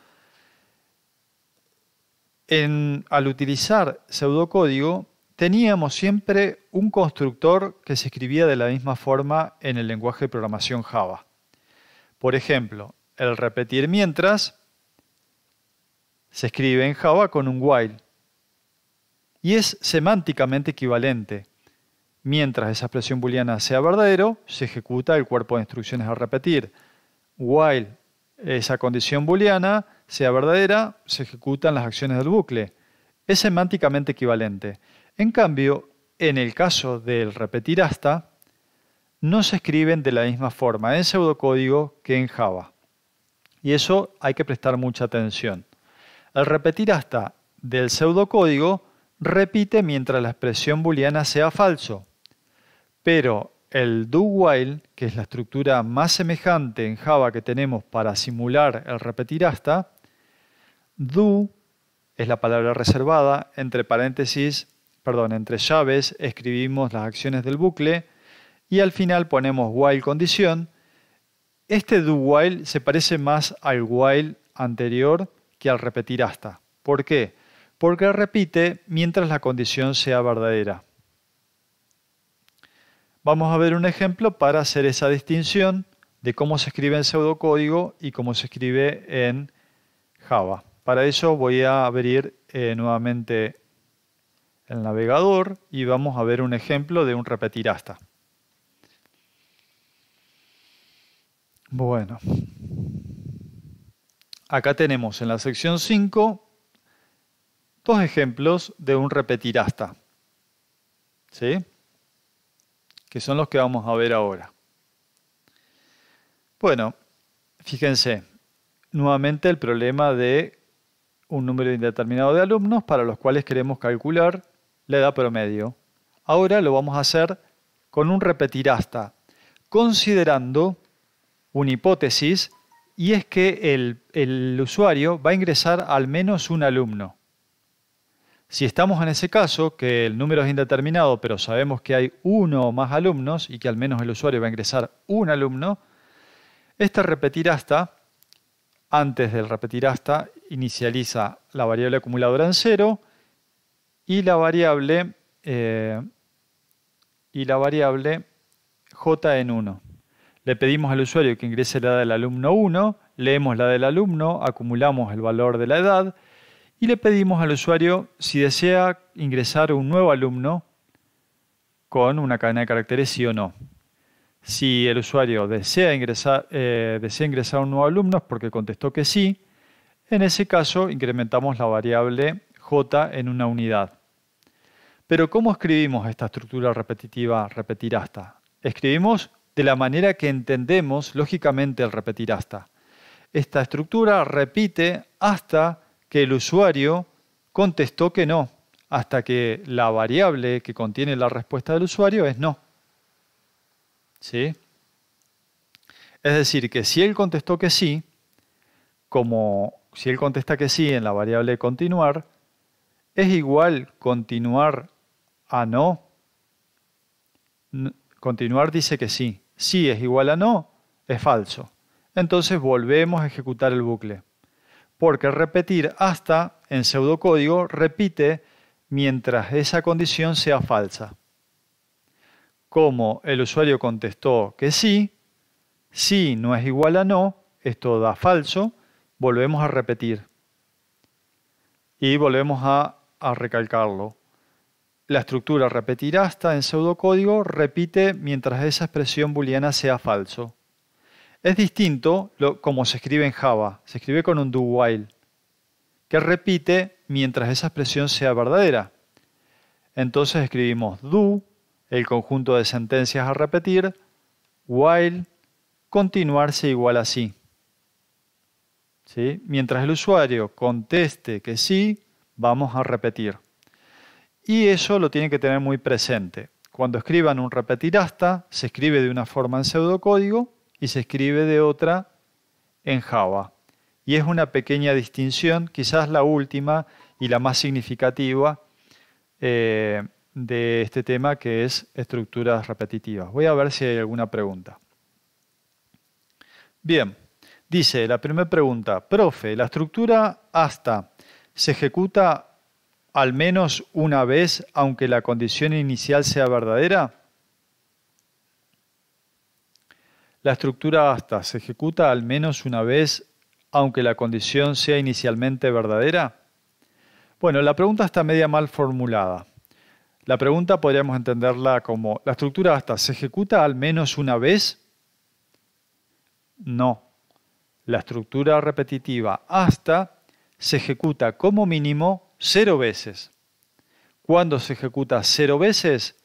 al utilizar pseudocódigo, teníamos siempre un constructor que se escribía de la misma forma en el lenguaje de programación Java. Por ejemplo, el repetir mientras se escribe en Java con un while y es semánticamente equivalente Mientras esa expresión booleana sea verdadero, se ejecuta el cuerpo de instrucciones a repetir. While esa condición booleana sea verdadera, se ejecutan las acciones del bucle. Es semánticamente equivalente. En cambio, en el caso del repetir hasta, no se escriben de la misma forma en pseudocódigo que en Java. Y eso hay que prestar mucha atención. El repetir hasta del pseudocódigo repite mientras la expresión booleana sea falso, pero el do while, que es la estructura más semejante en Java que tenemos para simular el repetir hasta, do es la palabra reservada, entre paréntesis, perdón, entre llaves escribimos las acciones del bucle y al final ponemos while condición. Este do while se parece más al while anterior que al repetir hasta. ¿Por qué? Porque repite mientras la condición sea verdadera. Vamos a ver un ejemplo para hacer esa distinción de cómo se escribe en pseudocódigo y cómo se escribe en Java. Para eso voy a abrir eh, nuevamente el navegador y vamos a ver un ejemplo de un repetir hasta. Bueno, acá tenemos en la sección 5 dos ejemplos de un repetir hasta. ¿Sí? que son los que vamos a ver ahora. Bueno, fíjense, nuevamente el problema de un número indeterminado de alumnos para los cuales queremos calcular la edad promedio. Ahora lo vamos a hacer con un repetir hasta, considerando una hipótesis y es que el, el usuario va a ingresar al menos un alumno. Si estamos en ese caso, que el número es indeterminado, pero sabemos que hay uno o más alumnos y que al menos el usuario va a ingresar un alumno, esta repetir hasta, antes del repetir hasta, inicializa la variable acumuladora en cero y la variable, eh, y la variable j en 1. Le pedimos al usuario que ingrese la edad del alumno 1, leemos la del alumno, acumulamos el valor de la edad, y le pedimos al usuario si desea ingresar un nuevo alumno con una cadena de caracteres sí o no. Si el usuario desea ingresar, eh, desea ingresar un nuevo alumno es porque contestó que sí. En ese caso incrementamos la variable j en una unidad. Pero ¿cómo escribimos esta estructura repetitiva repetir hasta? Escribimos de la manera que entendemos lógicamente el repetir hasta. Esta estructura repite hasta que el usuario contestó que no, hasta que la variable que contiene la respuesta del usuario es no. ¿Sí? Es decir, que si él contestó que sí, como si él contesta que sí en la variable continuar, es igual continuar a no. Continuar dice que sí. Sí es igual a no, es falso. Entonces volvemos a ejecutar el bucle porque repetir hasta en pseudocódigo repite mientras esa condición sea falsa. Como el usuario contestó que sí, sí no es igual a no, esto da falso, volvemos a repetir. Y volvemos a, a recalcarlo. La estructura repetir hasta en pseudocódigo repite mientras esa expresión booleana sea falso. Es distinto como se escribe en Java, se escribe con un do while, que repite mientras esa expresión sea verdadera. Entonces escribimos do, el conjunto de sentencias a repetir, while, continuarse igual a sí. ¿Sí? Mientras el usuario conteste que sí, vamos a repetir. Y eso lo tienen que tener muy presente. Cuando escriban un repetir hasta, se escribe de una forma en pseudocódigo y se escribe de otra en Java. Y es una pequeña distinción, quizás la última y la más significativa eh, de este tema que es estructuras repetitivas. Voy a ver si hay alguna pregunta. Bien, dice la primera pregunta, profe, ¿la estructura hasta se ejecuta al menos una vez aunque la condición inicial sea verdadera? La estructura hasta se ejecuta al menos una vez, aunque la condición sea inicialmente verdadera. Bueno, la pregunta está media mal formulada. La pregunta podríamos entenderla como, ¿la estructura hasta se ejecuta al menos una vez? No. La estructura repetitiva hasta se ejecuta como mínimo cero veces. Cuando se ejecuta cero veces,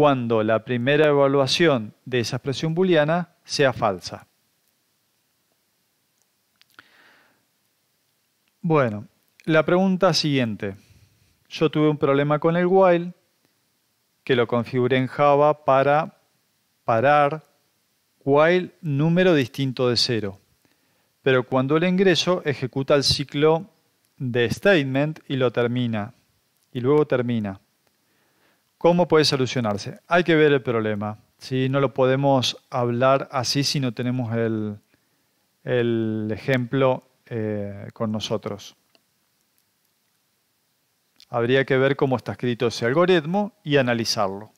cuando la primera evaluación de esa expresión booleana sea falsa. Bueno, la pregunta siguiente. Yo tuve un problema con el while, que lo configuré en Java para parar while número distinto de cero. Pero cuando el ingreso, ejecuta el ciclo de statement y lo termina. Y luego termina. ¿Cómo puede solucionarse? Hay que ver el problema. Si No lo podemos hablar así si no tenemos el, ejemplo eh, con nosotros. Habría que ver cómo está escrito ese algoritmo y analizarlo.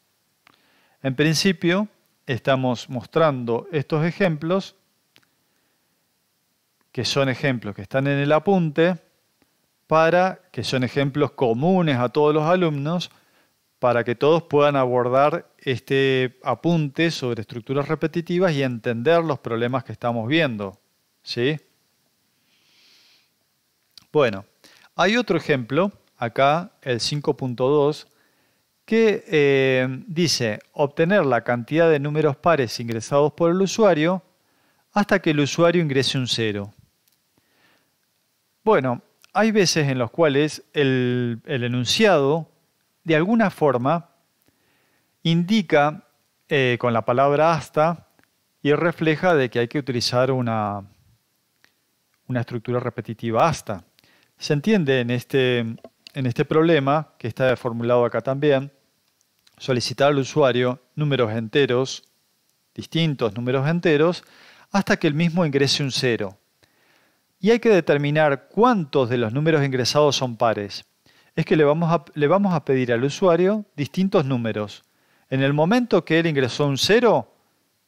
En principio, estamos mostrando estos ejemplos, que son ejemplos que están en el apunte, para que son ejemplos comunes a todos los alumnos, para que todos puedan abordar este apunte sobre estructuras repetitivas y entender los problemas que estamos viendo. ¿Sí? Bueno, hay otro ejemplo, acá el 5.2, que eh, dice obtener la cantidad de números pares ingresados por el usuario hasta que el usuario ingrese un cero. Bueno, hay veces en los cuales el enunciado de alguna forma indica eh, con la palabra hasta y refleja de que hay que utilizar una, una estructura repetitiva hasta. Se entiende en este, en este problema, que está formulado acá también, solicitar al usuario números enteros, distintos números enteros, hasta que el mismo ingrese un cero. Y hay que determinar cuántos de los números ingresados son pares es que le vamos, a, le vamos a pedir al usuario distintos números. En el momento que él ingresó un cero,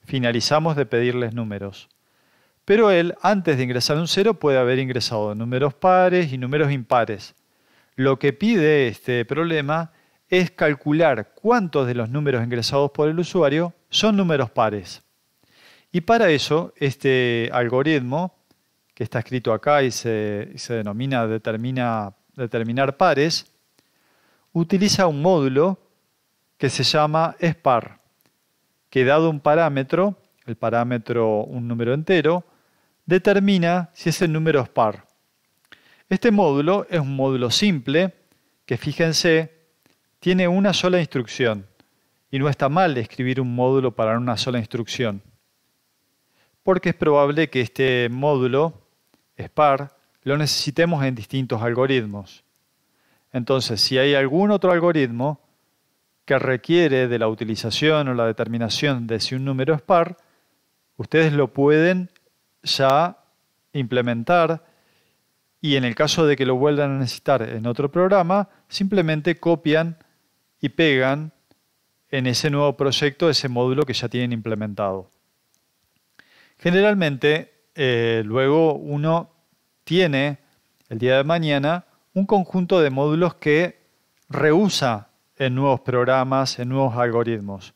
finalizamos de pedirles números. Pero él, antes de ingresar un cero, puede haber ingresado números pares y números impares. Lo que pide este problema es calcular cuántos de los números ingresados por el usuario son números pares. Y para eso, este algoritmo, que está escrito acá y se, y se denomina determina determinar pares, utiliza un módulo que se llama SPAR, que dado un parámetro, el parámetro un número entero, determina si ese número es par. Este módulo es un módulo simple que, fíjense, tiene una sola instrucción y no está mal escribir un módulo para una sola instrucción, porque es probable que este módulo, SPAR, lo necesitemos en distintos algoritmos. Entonces, si hay algún otro algoritmo que requiere de la utilización o la determinación de si un número es par, ustedes lo pueden ya implementar y en el caso de que lo vuelvan a necesitar en otro programa, simplemente copian y pegan en ese nuevo proyecto ese módulo que ya tienen implementado. Generalmente, eh, luego uno tiene el día de mañana un conjunto de módulos que reusa en nuevos programas, en nuevos algoritmos.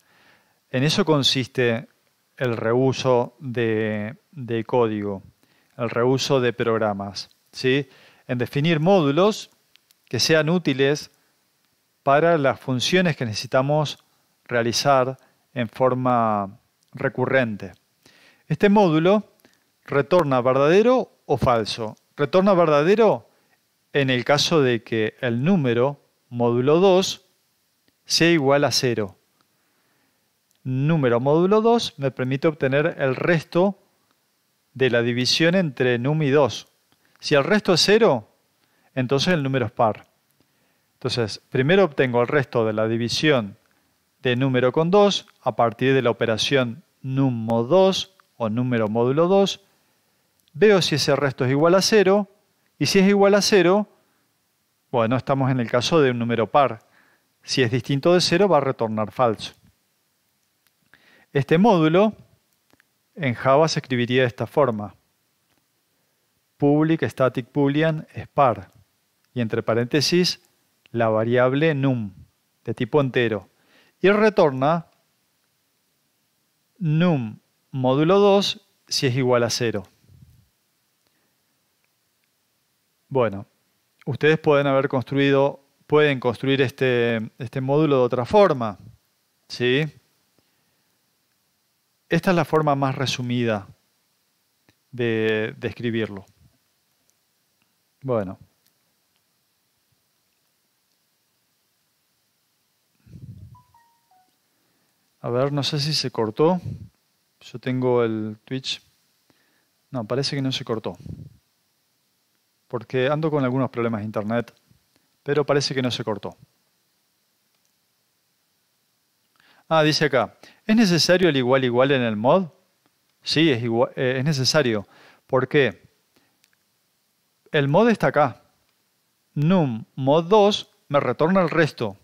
En eso consiste el reuso de, código, el reuso de programas, ¿sí? en definir módulos que sean útiles para las funciones que necesitamos realizar en forma recurrente. Este módulo retorna verdadero o falso. Retorna verdadero en el caso de que el número módulo 2 sea igual a 0. Número módulo 2 me permite obtener el resto de la división entre num y 2. Si el resto es 0, entonces el número es par. Entonces, primero obtengo el resto de la división de número con 2 a partir de la operación num 2 o número módulo 2 veo si ese resto es igual a cero y si es igual a cero, bueno, estamos en el caso de un número par. Si es distinto de cero va a retornar falso. Este módulo en Java se escribiría de esta forma. Public static boolean es par. Y entre paréntesis, la variable num, de tipo entero. Y retorna num módulo 2 si es igual a 0. Bueno, ustedes pueden haber construido, pueden construir este, este, módulo de otra forma. ¿sí? Esta es la forma más resumida de, de escribirlo. Bueno. A ver, no sé si se cortó. Yo tengo el Twitch. No, parece que no se cortó porque ando con algunos problemas de internet, pero parece que no se cortó. Ah, dice acá, ¿es necesario el igual igual en el mod? Sí, es, eh, necesario, porque el mod está acá. Num mod 2 me retorna el resto,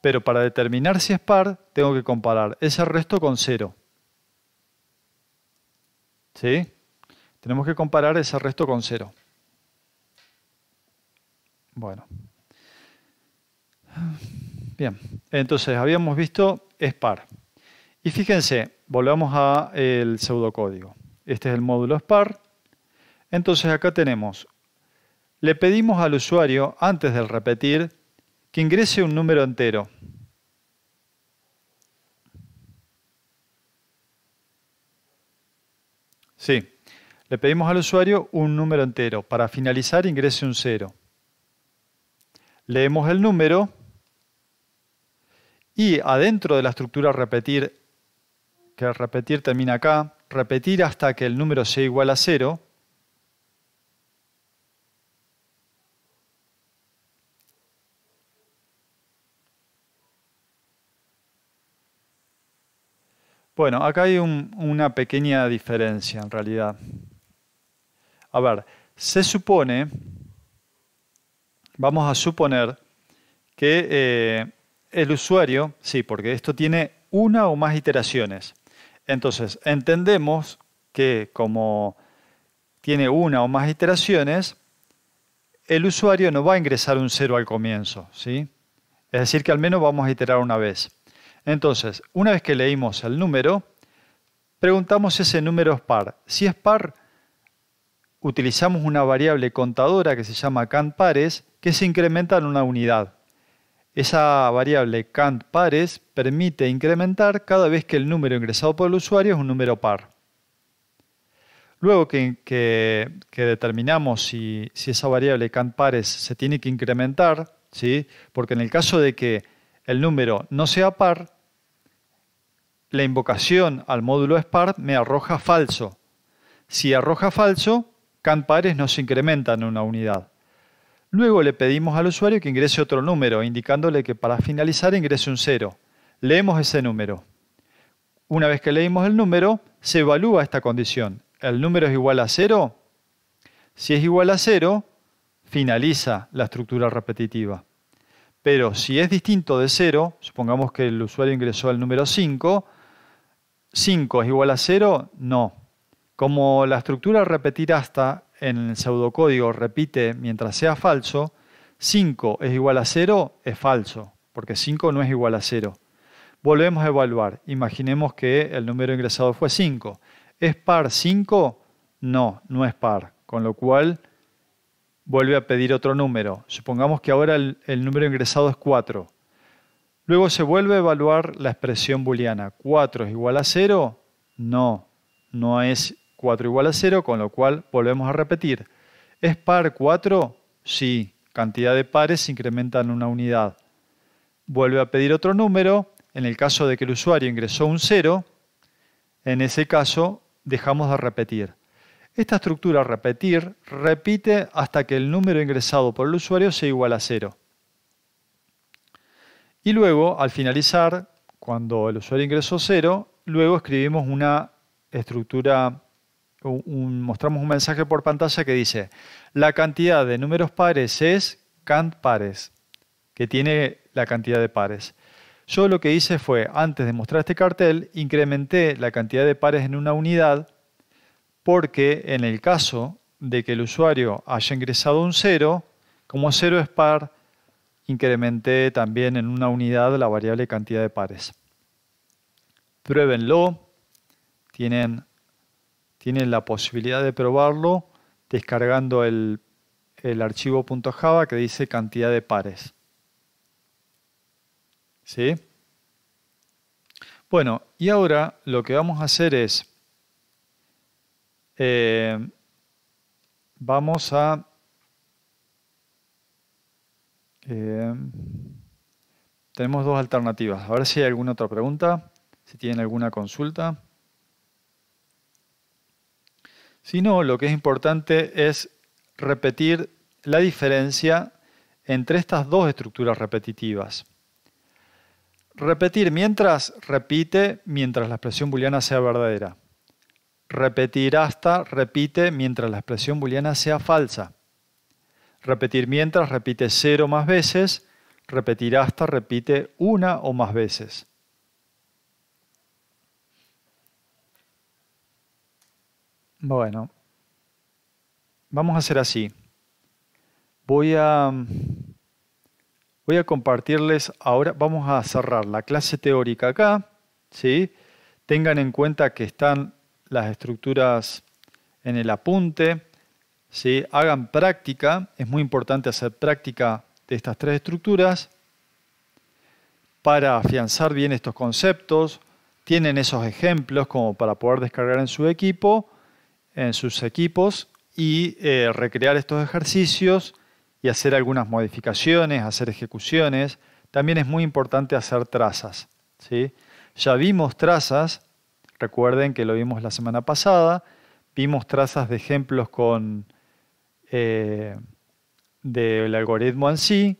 pero para determinar si es par, tengo que comparar ese resto con 0. ¿Sí? Tenemos que comparar ese resto con 0. Bueno. Bien, entonces habíamos visto SPAR. Y fíjense, volvamos al pseudocódigo. Este es el módulo SPAR. Entonces acá tenemos, le pedimos al usuario, antes del repetir, que ingrese un número entero. Sí, le pedimos al usuario un número entero. Para finalizar ingrese un cero leemos el número y adentro de la estructura repetir, que repetir termina acá, repetir hasta que el número sea igual a cero, Bueno, acá hay una pequeña diferencia en realidad. A ver, se supone vamos a suponer que eh, el usuario, sí, porque esto tiene una o más iteraciones. Entonces, entendemos que como tiene una o más iteraciones, el usuario no va a ingresar un cero al comienzo, ¿sí? Es decir, que al menos vamos a iterar una vez. Entonces, una vez que leímos el número, preguntamos si ese número es par. Si es par, utilizamos una variable contadora que se llama canpares que se incrementa en una unidad. Esa variable cant pares permite incrementar cada vez que el número ingresado por el usuario es un número par. Luego que, determinamos si, esa variable cant pares se tiene que incrementar, ¿sí? porque en el caso de que el número no sea par, la invocación al módulo par me arroja falso. Si arroja falso, cant pares no se incrementa en una unidad. Luego le pedimos al usuario que ingrese otro número, indicándole que para finalizar ingrese un 0. Leemos ese número. Una vez que leímos el número, se evalúa esta condición. ¿El número es igual a cero? Si es igual a cero, finaliza la estructura repetitiva. Pero si es distinto de cero, supongamos que el usuario ingresó al número 5, 5 es igual a 0, no. Como la estructura repetirá hasta en el pseudocódigo repite mientras sea falso, 5 es igual a 0 es falso, porque 5 no es igual a 0. Volvemos a evaluar. Imaginemos que el número ingresado fue 5. ¿Es par 5? No, no es par. Con lo cual vuelve a pedir otro número. Supongamos que ahora el, número ingresado es 4. Luego se vuelve a evaluar la expresión booleana. ¿4 es igual a 0? No, no es 4 igual a 0, con lo cual volvemos a repetir. ¿Es par 4? Sí, cantidad de pares se incrementa en una unidad. Vuelve a pedir otro número, en el caso de que el usuario ingresó un 0, en ese caso dejamos de repetir. Esta estructura repetir repite hasta que el número ingresado por el usuario sea igual a 0. Y luego, al finalizar, cuando el usuario ingresó 0, luego escribimos una estructura mostramos un mensaje por pantalla que dice, la cantidad de números pares es cant pares, que tiene la cantidad de pares. Yo lo que hice fue, antes de mostrar este cartel, incrementé la cantidad de pares en una unidad, porque en el caso de que el usuario haya ingresado un 0, como 0 es par, incrementé también en una unidad la variable cantidad de pares. Pruébenlo, tienen tienen la posibilidad de probarlo descargando el, archivo .java que dice cantidad de pares. ¿Sí? Bueno, y ahora lo que vamos a hacer es, eh, vamos a... Eh, tenemos dos alternativas. A ver si hay alguna otra pregunta, si tienen alguna consulta sino lo que es importante es repetir la diferencia entre estas dos estructuras repetitivas. Repetir mientras repite, mientras la expresión booleana sea verdadera. Repetir hasta repite mientras la expresión booleana sea falsa. Repetir mientras repite cero más veces. Repetir hasta repite una o más veces. Bueno, vamos a hacer así. Voy a, voy a compartirles ahora, vamos a cerrar la clase teórica acá, ¿sí? Tengan en cuenta que están las estructuras en el apunte, ¿sí? Hagan práctica, es muy importante hacer práctica de estas tres estructuras para afianzar bien estos conceptos, tienen esos ejemplos como para poder descargar en su equipo en sus equipos y eh, recrear estos ejercicios y hacer algunas modificaciones, hacer ejecuciones. También es muy importante hacer trazas. ¿sí? Ya vimos trazas, recuerden que lo vimos la semana pasada, vimos trazas de ejemplos con eh, del algoritmo en sí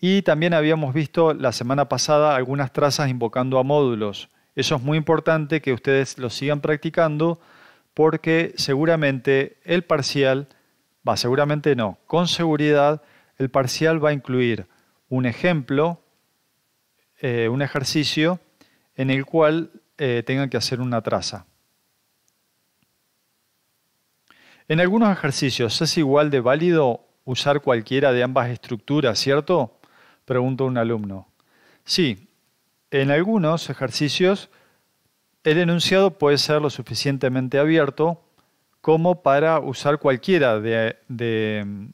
y también habíamos visto la semana pasada algunas trazas invocando a módulos. Eso es muy importante que ustedes lo sigan practicando porque seguramente el parcial, va, seguramente no, con seguridad el parcial va a incluir un ejemplo, eh, un ejercicio en el cual eh, tengan que hacer una traza. En algunos ejercicios es igual de válido usar cualquiera de ambas estructuras, ¿cierto? Pregunta un alumno. Sí, en algunos ejercicios el enunciado puede ser lo suficientemente abierto como para usar cualquiera de,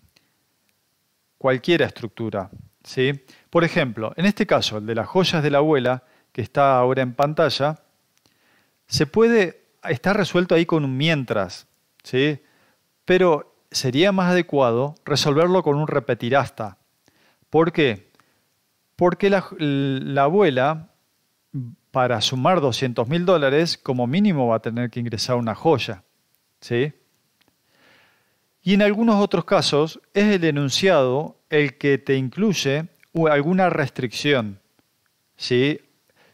cualquiera estructura. ¿sí? Por ejemplo, en este caso, el de las joyas de la abuela, que está ahora en pantalla, se puede, está resuelto ahí con un mientras, ¿sí? pero sería más adecuado resolverlo con un repetir hasta. ¿Por qué? Porque la abuela para sumar 200 mil dólares, como mínimo va a tener que ingresar una joya. ¿sí? Y en algunos otros casos es el enunciado el que te incluye alguna restricción. ¿sí?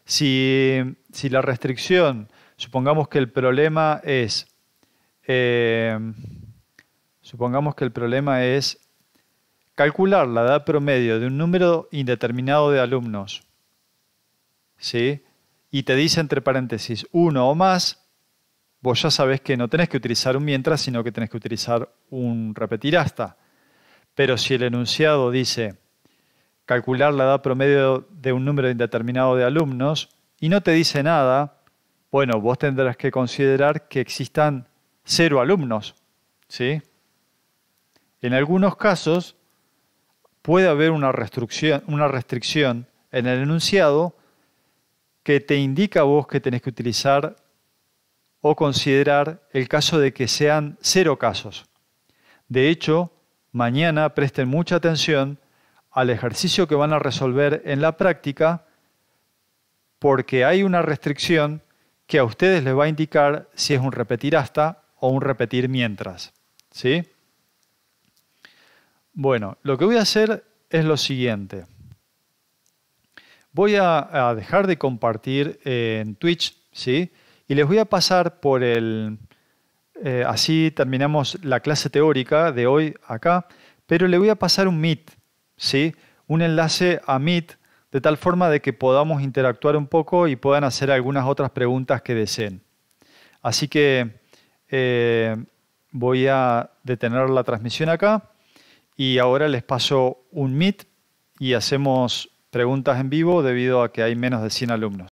Si, si la restricción, supongamos que el problema es, em, supongamos que el problema es calcular la edad promedio de un número indeterminado de alumnos. ¿sí? y te dice entre paréntesis uno o más, vos ya sabés que no tenés que utilizar un mientras, sino que tenés que utilizar un repetir hasta. Pero si el enunciado dice calcular la edad promedio de un número indeterminado de alumnos y no te dice nada, bueno, vos tendrás que considerar que existan cero alumnos, ¿sí? En algunos casos puede haber una restricción en el enunciado que te indica vos que tenés que utilizar o considerar el caso de que sean cero casos. De hecho, mañana presten mucha atención al ejercicio que van a resolver en la práctica porque hay una restricción que a ustedes les va a indicar si es un repetir hasta o un repetir mientras. ¿Sí? Bueno, lo que voy a hacer es lo siguiente voy a, dejar de compartir eh, en Twitch, ¿sí? Y les voy a pasar por el... Eh, así terminamos la clase teórica de hoy acá, pero le voy a pasar un Meet, ¿sí? Un enlace a Meet, de tal forma de que podamos interactuar un poco y puedan hacer algunas otras preguntas que deseen. Así que eh, voy a detener la transmisión acá y ahora les paso un Meet y hacemos preguntas en vivo debido a que hay menos de 100 alumnos.